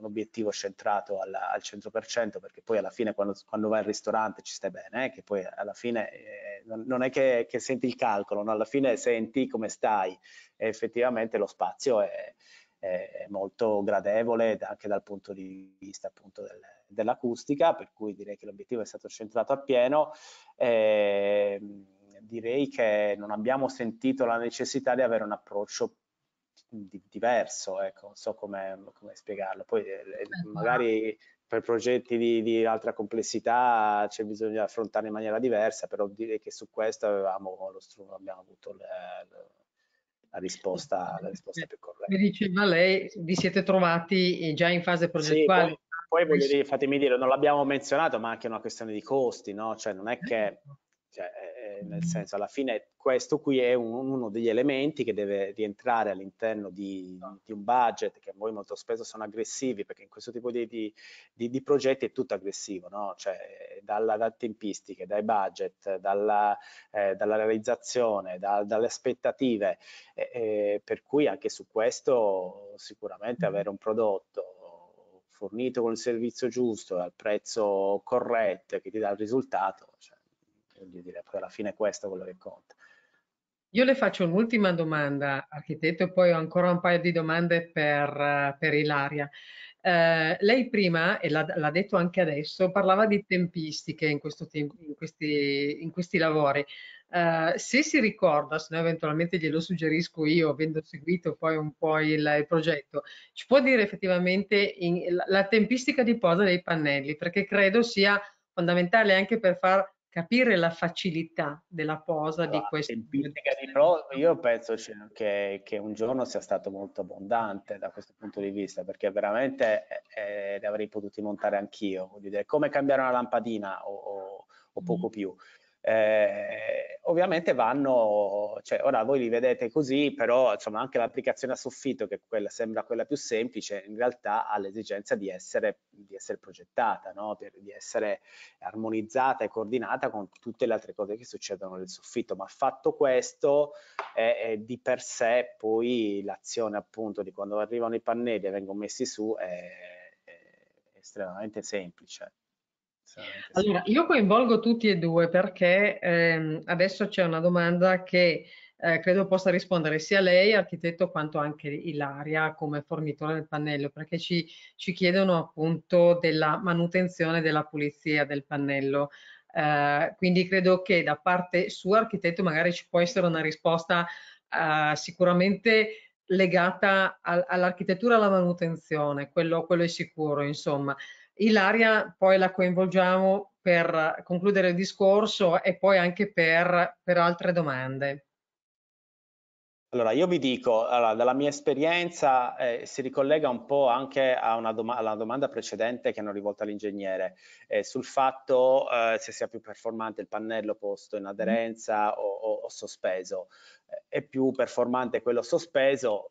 [SPEAKER 2] un obiettivo centrato alla, al 100% perché poi alla fine quando, quando vai al ristorante ci stai bene, eh? che poi alla fine eh, non è che, che, senti il calcolo, no? alla fine senti come stai e effettivamente lo spazio è, è molto gradevole anche dal punto di vista appunto del, dell'acustica, per cui direi che l'obiettivo è stato centrato appieno. Eh, direi che non abbiamo sentito la necessità di avere un approccio di, diverso, ecco, non so come, come spiegarlo. Poi eh, eh magari per progetti di, di altra complessità c'è bisogno di affrontare in maniera diversa, però direi che su questo avevamo lo strumento, abbiamo avuto le, le, la, risposta, la risposta più corretta. Mi
[SPEAKER 1] diceva lei, vi siete trovati già in fase progettuale? Sì,
[SPEAKER 2] poi, poi dire, fatemi dire, non l'abbiamo menzionato, ma anche una questione di costi, no? Cioè non è che... Eh, cioè, eh, nel senso alla fine questo qui è un, uno degli elementi che deve rientrare all'interno di, di, un budget che voi molto spesso sono aggressivi perché in questo tipo di, di, di progetti è tutto aggressivo, no? cioè dalla, da tempistiche, dai budget, dalla, eh, dalla realizzazione, da, dalle aspettative, eh, eh, per cui anche su questo sicuramente avere un prodotto fornito con il servizio giusto, al prezzo corretto che ti dà il risultato, cioè, voglio dire, poi alla fine è questo quello che conta.
[SPEAKER 1] Io le faccio un'ultima domanda, architetto, e poi ho ancora un paio di domande per, per Ilaria. Eh, lei prima, e l'ha, detto anche adesso, parlava di tempistiche in, tempo, in, questi, in questi, lavori. Eh, se si ricorda, se no eventualmente glielo suggerisco io, avendo seguito poi un po' il, il progetto, ci può dire effettivamente in, la, la tempistica di posa dei pannelli, perché credo sia fondamentale anche per far capire la facilità della posa la di ah, questo.
[SPEAKER 2] Di rosa, io penso cioè, che, che, un giorno sia stato molto abbondante da questo punto di vista, perché veramente eh, ne eh, avrei montare anch'io, come cambiare una lampadina o, o, o mm. poco più eh, ovviamente vanno, cioè, ora voi li vedete così, però insomma, anche l'applicazione a soffitto, che quella, sembra quella più semplice, in realtà ha l'esigenza di essere, di essere progettata, no? per, di essere armonizzata e coordinata con tutte le altre cose che succedono nel soffitto, ma fatto questo è, è di per sé poi l'azione appunto di quando arrivano i pannelli e vengono messi su è, è estremamente semplice.
[SPEAKER 1] Allora, io coinvolgo tutti e due perché ehm, adesso c'è una domanda che eh, credo possa rispondere sia lei, architetto, quanto anche Ilaria come fornitore del pannello, perché ci, ci chiedono appunto della manutenzione e della pulizia del pannello. Eh, quindi credo che da parte sua, architetto, magari ci può essere una risposta eh, sicuramente legata all'architettura e alla manutenzione, quello, quello è sicuro, insomma. Ilaria poi la coinvolgiamo per concludere il discorso e poi anche per, per altre domande.
[SPEAKER 2] Allora, io vi dico, allora, dalla mia esperienza eh, si ricollega un po' anche una doma alla domanda precedente che hanno rivolto all'ingegnere, eh, sul fatto eh, se sia più performante il pannello posto in aderenza o, o, o sospeso. Eh, è più performante quello sospeso,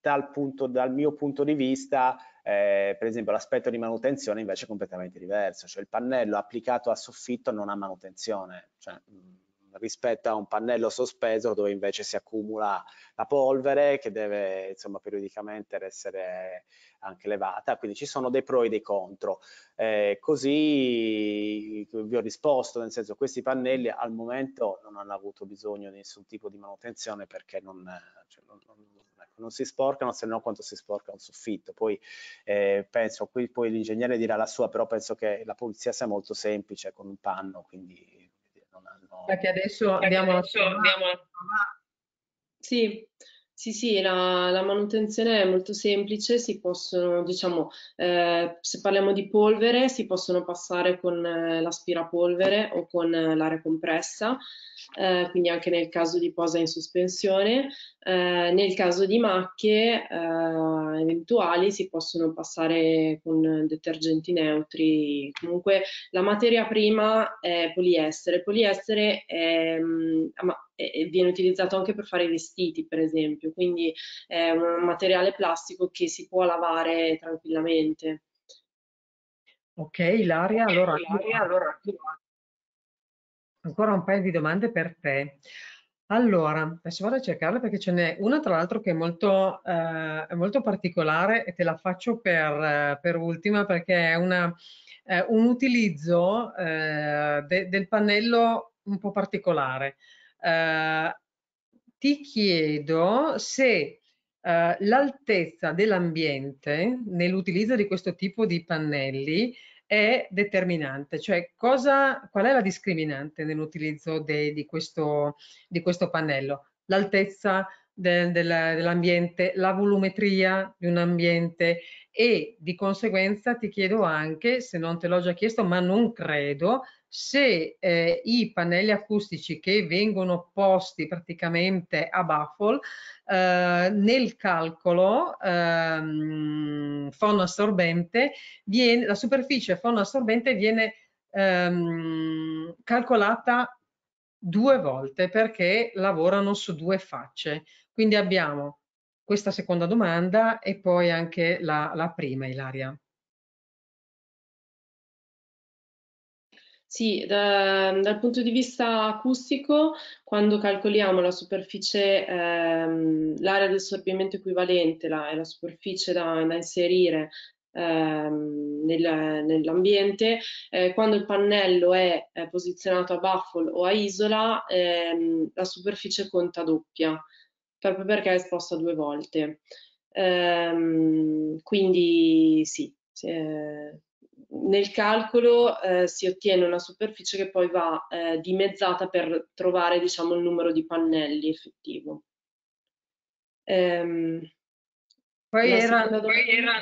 [SPEAKER 2] dal, punto, dal mio punto di vista eh, per esempio l'aspetto di manutenzione invece è completamente diverso, cioè il pannello applicato a soffitto non ha manutenzione, cioè, mh, rispetto a un pannello sospeso dove invece si accumula la polvere che deve insomma periodicamente essere anche levata, quindi ci sono dei pro e dei contro. Eh, così vi ho risposto, nel senso questi pannelli al momento non hanno avuto bisogno di nessun tipo di manutenzione perché non, cioè, non, non ecco, non si sporcano se no quanto si sporca un soffitto poi eh, penso qui poi l'ingegnere dirà la sua però penso che la pulizia sia molto semplice con un panno quindi
[SPEAKER 1] non hanno... Infatti adesso andiamo
[SPEAKER 2] a...
[SPEAKER 3] Sì, sì, sì, la, la, manutenzione è molto semplice, si possono, diciamo, eh, se parliamo di polvere, si possono passare con eh, l'aspirapolvere o con eh, l'aria compressa, eh, quindi anche nel caso di posa in sospensione. Eh, nel caso di macchie eh, eventuali si possono passare con detergenti neutri. Comunque la materia prima è poliestere. Poliestere è, mm, ma, è, viene utilizzato anche per fare i vestiti, per esempio, quindi è un materiale plastico che si può lavare tranquillamente.
[SPEAKER 1] Ok, Ilaria, allora, Ilaria, allora ancora un paio di domande per te. Allora, adesso vado a cercarle perché ce n'è una tra l'altro che è molto, eh, molto, particolare e te la faccio per, eh, per ultima perché è una, eh, un utilizzo eh, de, del pannello un po' particolare. Eh, ti chiedo se eh, l'altezza dell'ambiente nell'utilizzo di questo tipo di pannelli è determinante, cioè cosa, qual è la discriminante nell'utilizzo di, questo, di questo pannello? L'altezza del, del, dell'ambiente, la volumetria di un ambiente e di conseguenza ti chiedo anche, se non te l'ho già chiesto, ma non credo, se eh, i pannelli acustici che vengono posti praticamente a baffle eh, nel calcolo ehm, fono assorbente viene, la superficie fonoassorbente viene ehm, calcolata due volte perché lavorano su due facce quindi abbiamo questa seconda domanda e poi anche la, la prima Ilaria Sì, da, dal punto di vista acustico,
[SPEAKER 3] quando calcoliamo la superficie, ehm, l'area del sorbimento equivalente, la, è la superficie da, da inserire ehm, nel, nell'ambiente, eh, quando il pannello è, è, posizionato a baffle o a isola, ehm, la superficie conta doppia, proprio perché è esposta due volte. Ehm, quindi sì, eh, nel calcolo eh, si ottiene una superficie che poi va eh, dimezzata per trovare diciamo, il numero di pannelli effettivo. Ehm, poi era,
[SPEAKER 1] poi era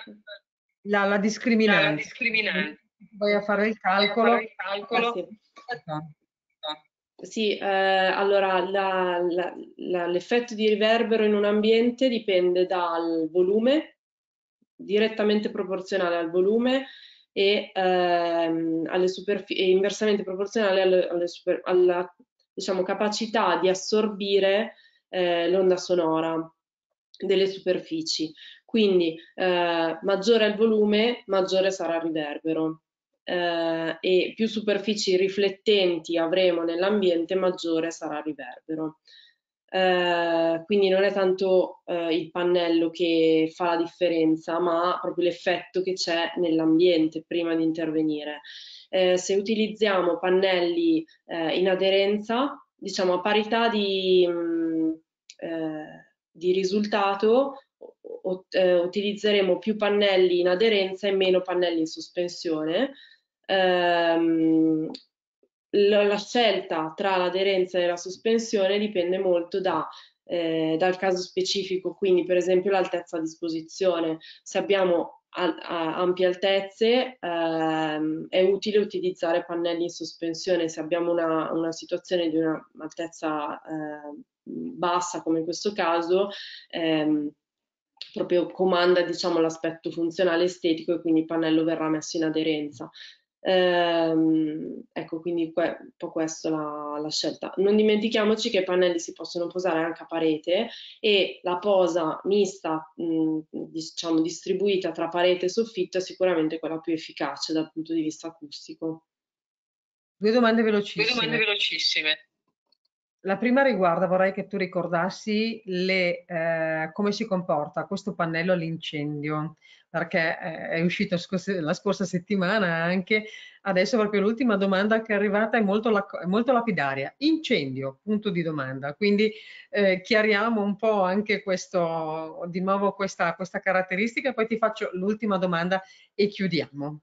[SPEAKER 1] la, la, discriminante. La discriminante. Voglio fare il calcolo. Fare il calcolo. Ah, sì. Aspetta. Sì, eh, allora
[SPEAKER 3] l'effetto di riverbero in un ambiente dipende dal volume, direttamente proporzionale al volume e, ehm, alle superfi- inversamente proporzionale alle, alle super- alla diciamo, capacità di assorbire eh, l'onda sonora delle superfici. Quindi eh, maggiore è il volume, maggiore sarà il riverbero. Eh, e più superfici riflettenti avremo nell'ambiente, maggiore sarà il riverbero. Eh, quindi non è tanto eh, il pannello che fa la differenza, ma proprio l'effetto che c'è nell'ambiente prima di intervenire. Eh, se utilizziamo pannelli eh, in aderenza, diciamo a parità di, mh, mm, eh, di risultato, o, utilizzeremo più pannelli in aderenza e meno pannelli in sospensione, ehm, la scelta tra l'aderenza e la sospensione dipende molto da, eh, dal caso specifico, quindi per esempio l'altezza a disposizione. Se abbiamo al, a, ampie altezze ehm, è utile utilizzare pannelli in sospensione, se abbiamo una, una situazione di un'altezza eh, bassa come in questo caso ehm, proprio comanda diciamo, l'aspetto funzionale estetico e quindi il pannello verrà messo in aderenza. Ehm, ecco, quindi que- un po' questa la, la scelta. Non dimentichiamoci che i pannelli si possono posare anche a parete e la posa mista, mh, diciamo distribuita tra parete e soffitto, è sicuramente quella più efficace dal punto di vista
[SPEAKER 1] acustico. Due domande velocissime. Due domande velocissime. La prima riguarda, vorrei che tu ricordassi le, eh, come si comporta questo pannello all'incendio, perché eh, è uscito scorsa, la scorsa settimana anche, adesso proprio l'ultima domanda che è arrivata è molto, è molto lapidaria. Incendio, punto di domanda. Quindi eh, chiariamo un po' anche questo, di nuovo questa, questa caratteristica, poi ti faccio l'ultima domanda e chiudiamo.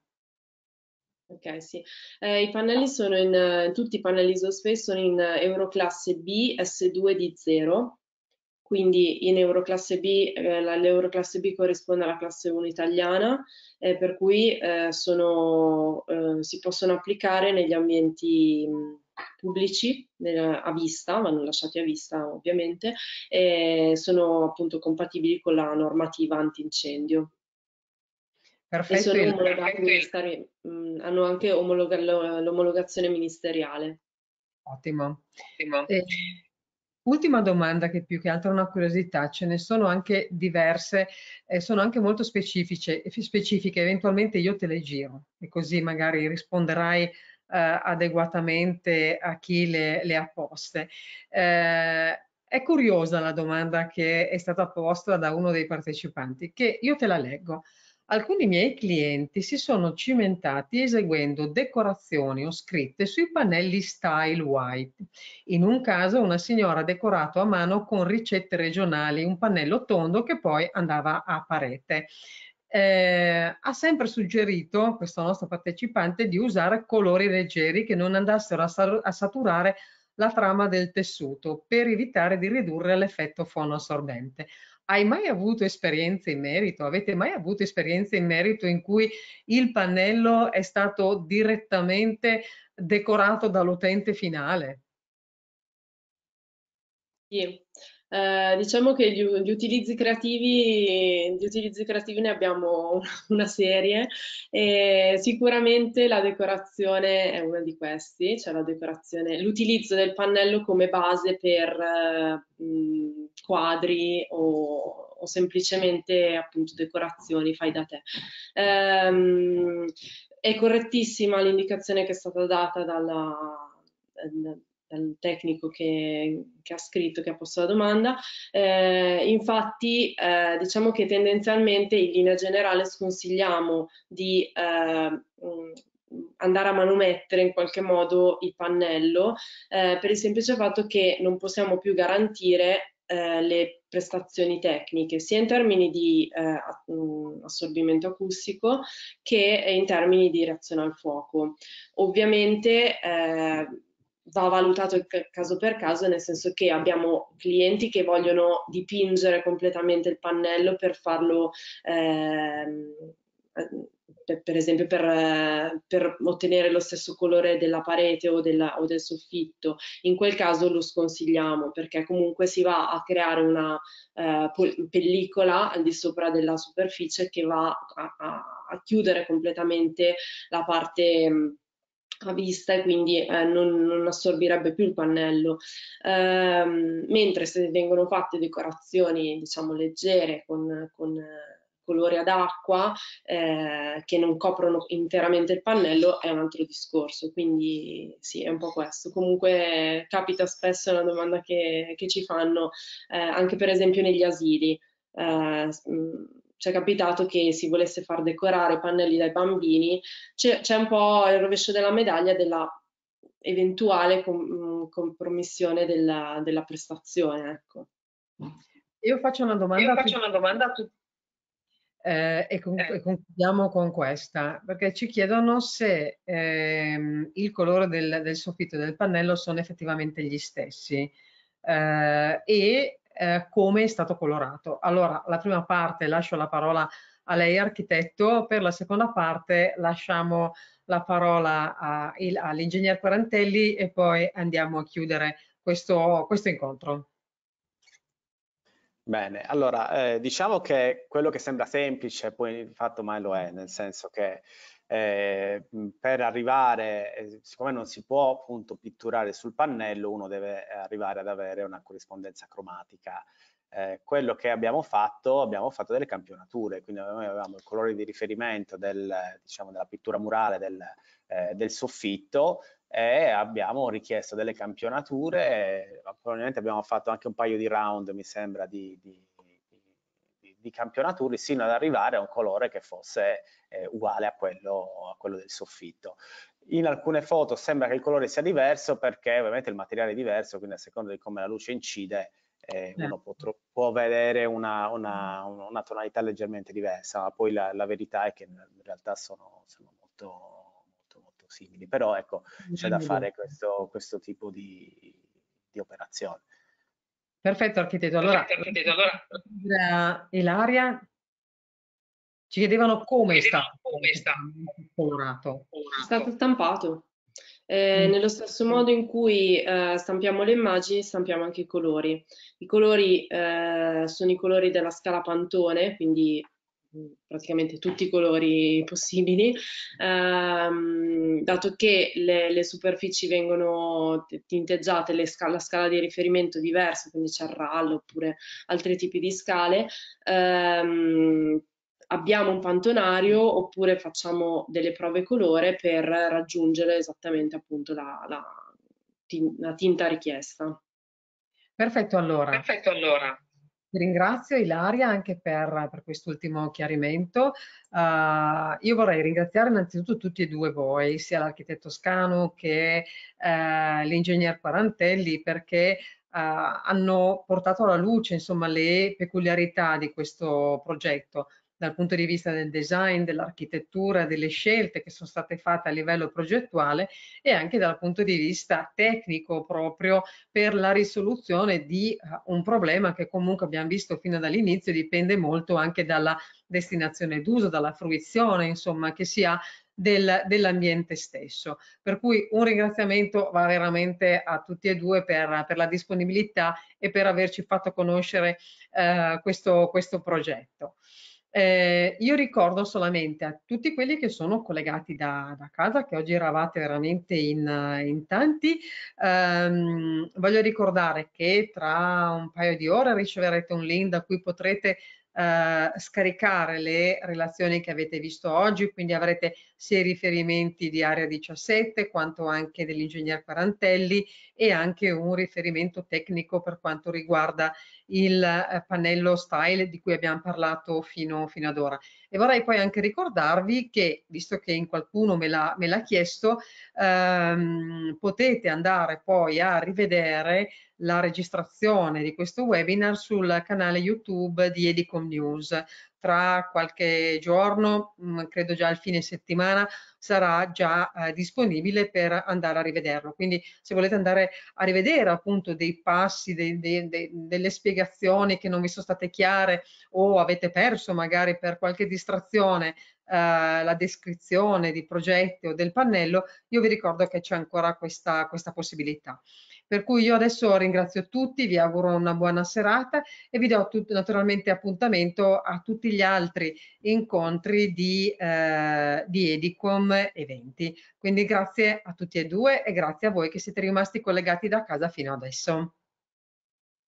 [SPEAKER 3] Ok, sì. Eh, I pannelli sono in, tutti i pannelli IsoSpace sono in Euroclasse B S2 di 0, quindi in Euroclasse B, eh, l'Euroclasse B corrisponde alla classe 1 italiana, eh, per cui eh, sono, eh, si possono applicare negli ambienti mm, pubblici a vista, vanno lasciati a vista ovviamente, e sono appunto compatibili con la normativa antincendio.
[SPEAKER 1] Perfetto. E sono perfetto.
[SPEAKER 3] hanno anche l'omologazione ministeriale.
[SPEAKER 1] Ottimo. Ottimo. E, ultima domanda che più che altro è una curiosità, ce ne sono anche diverse, eh, sono anche molto specifiche, specifiche, eventualmente io te le giro e così magari risponderai Uh, adeguatamente a chi le, le ha poste. Uh, è curiosa la domanda che è stata posta da uno dei partecipanti, che io te la leggo alcuni miei clienti si sono cimentati eseguendo decorazioni o scritte sui pannelli style white. In un caso una signora ha decorato a mano con ricette regionali un pannello tondo che poi andava a parete. Eh, ha sempre suggerito questo nostro partecipante di usare colori leggeri che non andassero a, sal- a saturare la trama del tessuto per evitare di ridurre l'effetto fonoassorbente. assorbente hai mai avuto esperienze in merito? Avete mai avuto esperienze in merito in cui il pannello è stato direttamente decorato dall'utente finale? Sì. Eh, diciamo che gli, gli, utilizzi creativi, gli,
[SPEAKER 3] utilizzi creativi, ne abbiamo una serie e sicuramente la decorazione è una di questi, cioè la decorazione, l'utilizzo del pannello come base per eh, quadri o, o semplicemente appunto decorazioni fai da te. Ehm, è correttissima l'indicazione che è stata data dalla, dal tecnico che, che, ha scritto, che ha posto la domanda. Eh, infatti, eh, diciamo che tendenzialmente in linea generale sconsigliamo di eh, andare a manomettere in qualche modo il pannello eh, per il semplice fatto che non possiamo più garantire eh, le prestazioni tecniche, sia in termini di eh, mm, assorbimento acustico che in termini di reazione al fuoco. Ovviamente eh, va valutato caso per caso, nel senso che abbiamo clienti che vogliono dipingere completamente il pannello per farlo ehm, eh, per, per esempio per, per, ottenere lo stesso colore della parete o, della, o, del soffitto, in quel caso lo sconsigliamo perché comunque si va a creare una eh, pellicola al di sopra della superficie che va a, a, a chiudere completamente la parte mm, a vista e quindi eh, non, non, assorbirebbe più il pannello. Ehm, mentre se vengono fatte decorazioni diciamo leggere con, con eh, colore ad acqua eh, che non coprono interamente il pannello è un altro discorso, quindi sì, è un po' questo. Comunque capita spesso, è una domanda che, che ci fanno, eh, anche per esempio negli asili. Eh, mm, ci è capitato che si volesse far decorare i pannelli dai bambini, c'è un po' il rovescio della medaglia della eventuale com mm, compromissione della, della prestazione. Ecco.
[SPEAKER 1] Io faccio una domanda, Io faccio una domanda a tutti eh, e, con, eh. e, concludiamo con questa, perché ci chiedono se ehm, il colore del, del, soffitto e del pannello sono effettivamente gli stessi eh, e eh, come è stato colorato. Allora, la prima parte lascio la parola a lei architetto, per la seconda parte lasciamo la parola all'ingegner Quarantelli e poi andiamo a chiudere questo, questo incontro.
[SPEAKER 2] Bene, allora eh, diciamo che quello che sembra semplice, poi di fatto mai lo è, nel senso che eh, per arrivare, eh, siccome non si può appunto pitturare sul pannello, uno deve eh, arrivare ad avere una corrispondenza cromatica. Eh, quello che abbiamo fatto, abbiamo fatto delle campionature, quindi noi avevamo il colore di riferimento del, diciamo, della pittura murale del, eh, del soffitto, e abbiamo richiesto delle campionature, eh, probabilmente abbiamo fatto anche un paio di round, mi sembra, di, di, di, di campionature, sino ad arrivare a un colore che fosse eh, uguale a quello, a quello, del soffitto. In alcune foto sembra che il colore sia diverso perché ovviamente il materiale è diverso, quindi a seconda di come la luce incide eh, certo. uno può, può vedere una, una, una, tonalità leggermente diversa, ma poi la, la, verità è che in realtà sono, sono molto simili, però ecco, c'è da fare questo, questo tipo di, di operazione.
[SPEAKER 1] Perfetto architetto. Allora, Perfetto, eh, allora. Ilaria ci chiedevano come è stato, come sta colorato. È stato
[SPEAKER 3] stampato. Eh, mm. nello stesso modo in cui eh, stampiamo le immagini, stampiamo anche i colori. I colori eh, sono i colori della scala Pantone, quindi praticamente tutti i colori possibili, ehm, dato che le, le, superfici vengono tinteggiate, le sca la scala di riferimento è diversa, quindi c'è il RAL oppure altri tipi di scale, ehm, abbiamo un pantonario oppure facciamo delle prove colore per raggiungere esattamente appunto la, la, la tinta richiesta.
[SPEAKER 1] Perfetto allora. Perfetto allora. Ringrazio Ilaria anche per, per quest'ultimo chiarimento. Uh, io vorrei ringraziare innanzitutto tutti e due voi, sia l'architetto Scano che uh, l'ingegner Quarantelli, perché Uh, hanno portato alla luce insomma, le peculiarità di questo progetto dal punto di vista del design, dell'architettura, delle scelte che sono state fatte a livello progettuale e anche dal punto di vista tecnico proprio per la risoluzione di eh, un problema che comunque abbiamo visto fino dall'inizio dipende molto anche dalla destinazione d'uso, dalla fruizione, insomma, che si ha del, dell'ambiente stesso. Per cui un ringraziamento va veramente a tutti e due per, per la disponibilità e per averci fatto conoscere eh, questo, questo progetto. Eh, io ricordo solamente a tutti quelli che sono collegati da, da casa, che oggi eravate veramente in, in tanti, ehm, voglio ricordare che tra un paio di ore riceverete un link da cui potrete eh, scaricare le relazioni che avete visto oggi, quindi avrete sia i riferimenti di Area 17 quanto anche dell'ingegner Quarantelli e anche un riferimento tecnico per quanto riguarda il eh, pannello style di cui abbiamo parlato fino, fino, ad ora. E vorrei poi anche ricordarvi che, visto che in qualcuno me l'ha, chiesto, ehm, potete andare poi a rivedere la registrazione di questo webinar sul canale YouTube di Edicom News tra qualche giorno, mm, credo già al fine settimana, sarà già eh, disponibile per andare a rivederlo. Quindi se volete andare a rivedere appunto dei passi, dei, dei, dei, delle spiegazioni che non vi sono state chiare o avete perso magari per qualche distrazione eh, la descrizione di progetti o del pannello, io vi ricordo che c'è ancora questa, questa possibilità. Per cui io adesso ringrazio tutti, vi auguro una buona serata e vi do tut- naturalmente appuntamento a tutti gli altri incontri di, eh, di Edicom eventi. Quindi grazie a tutti e due e grazie a voi che siete rimasti collegati da casa fino adesso.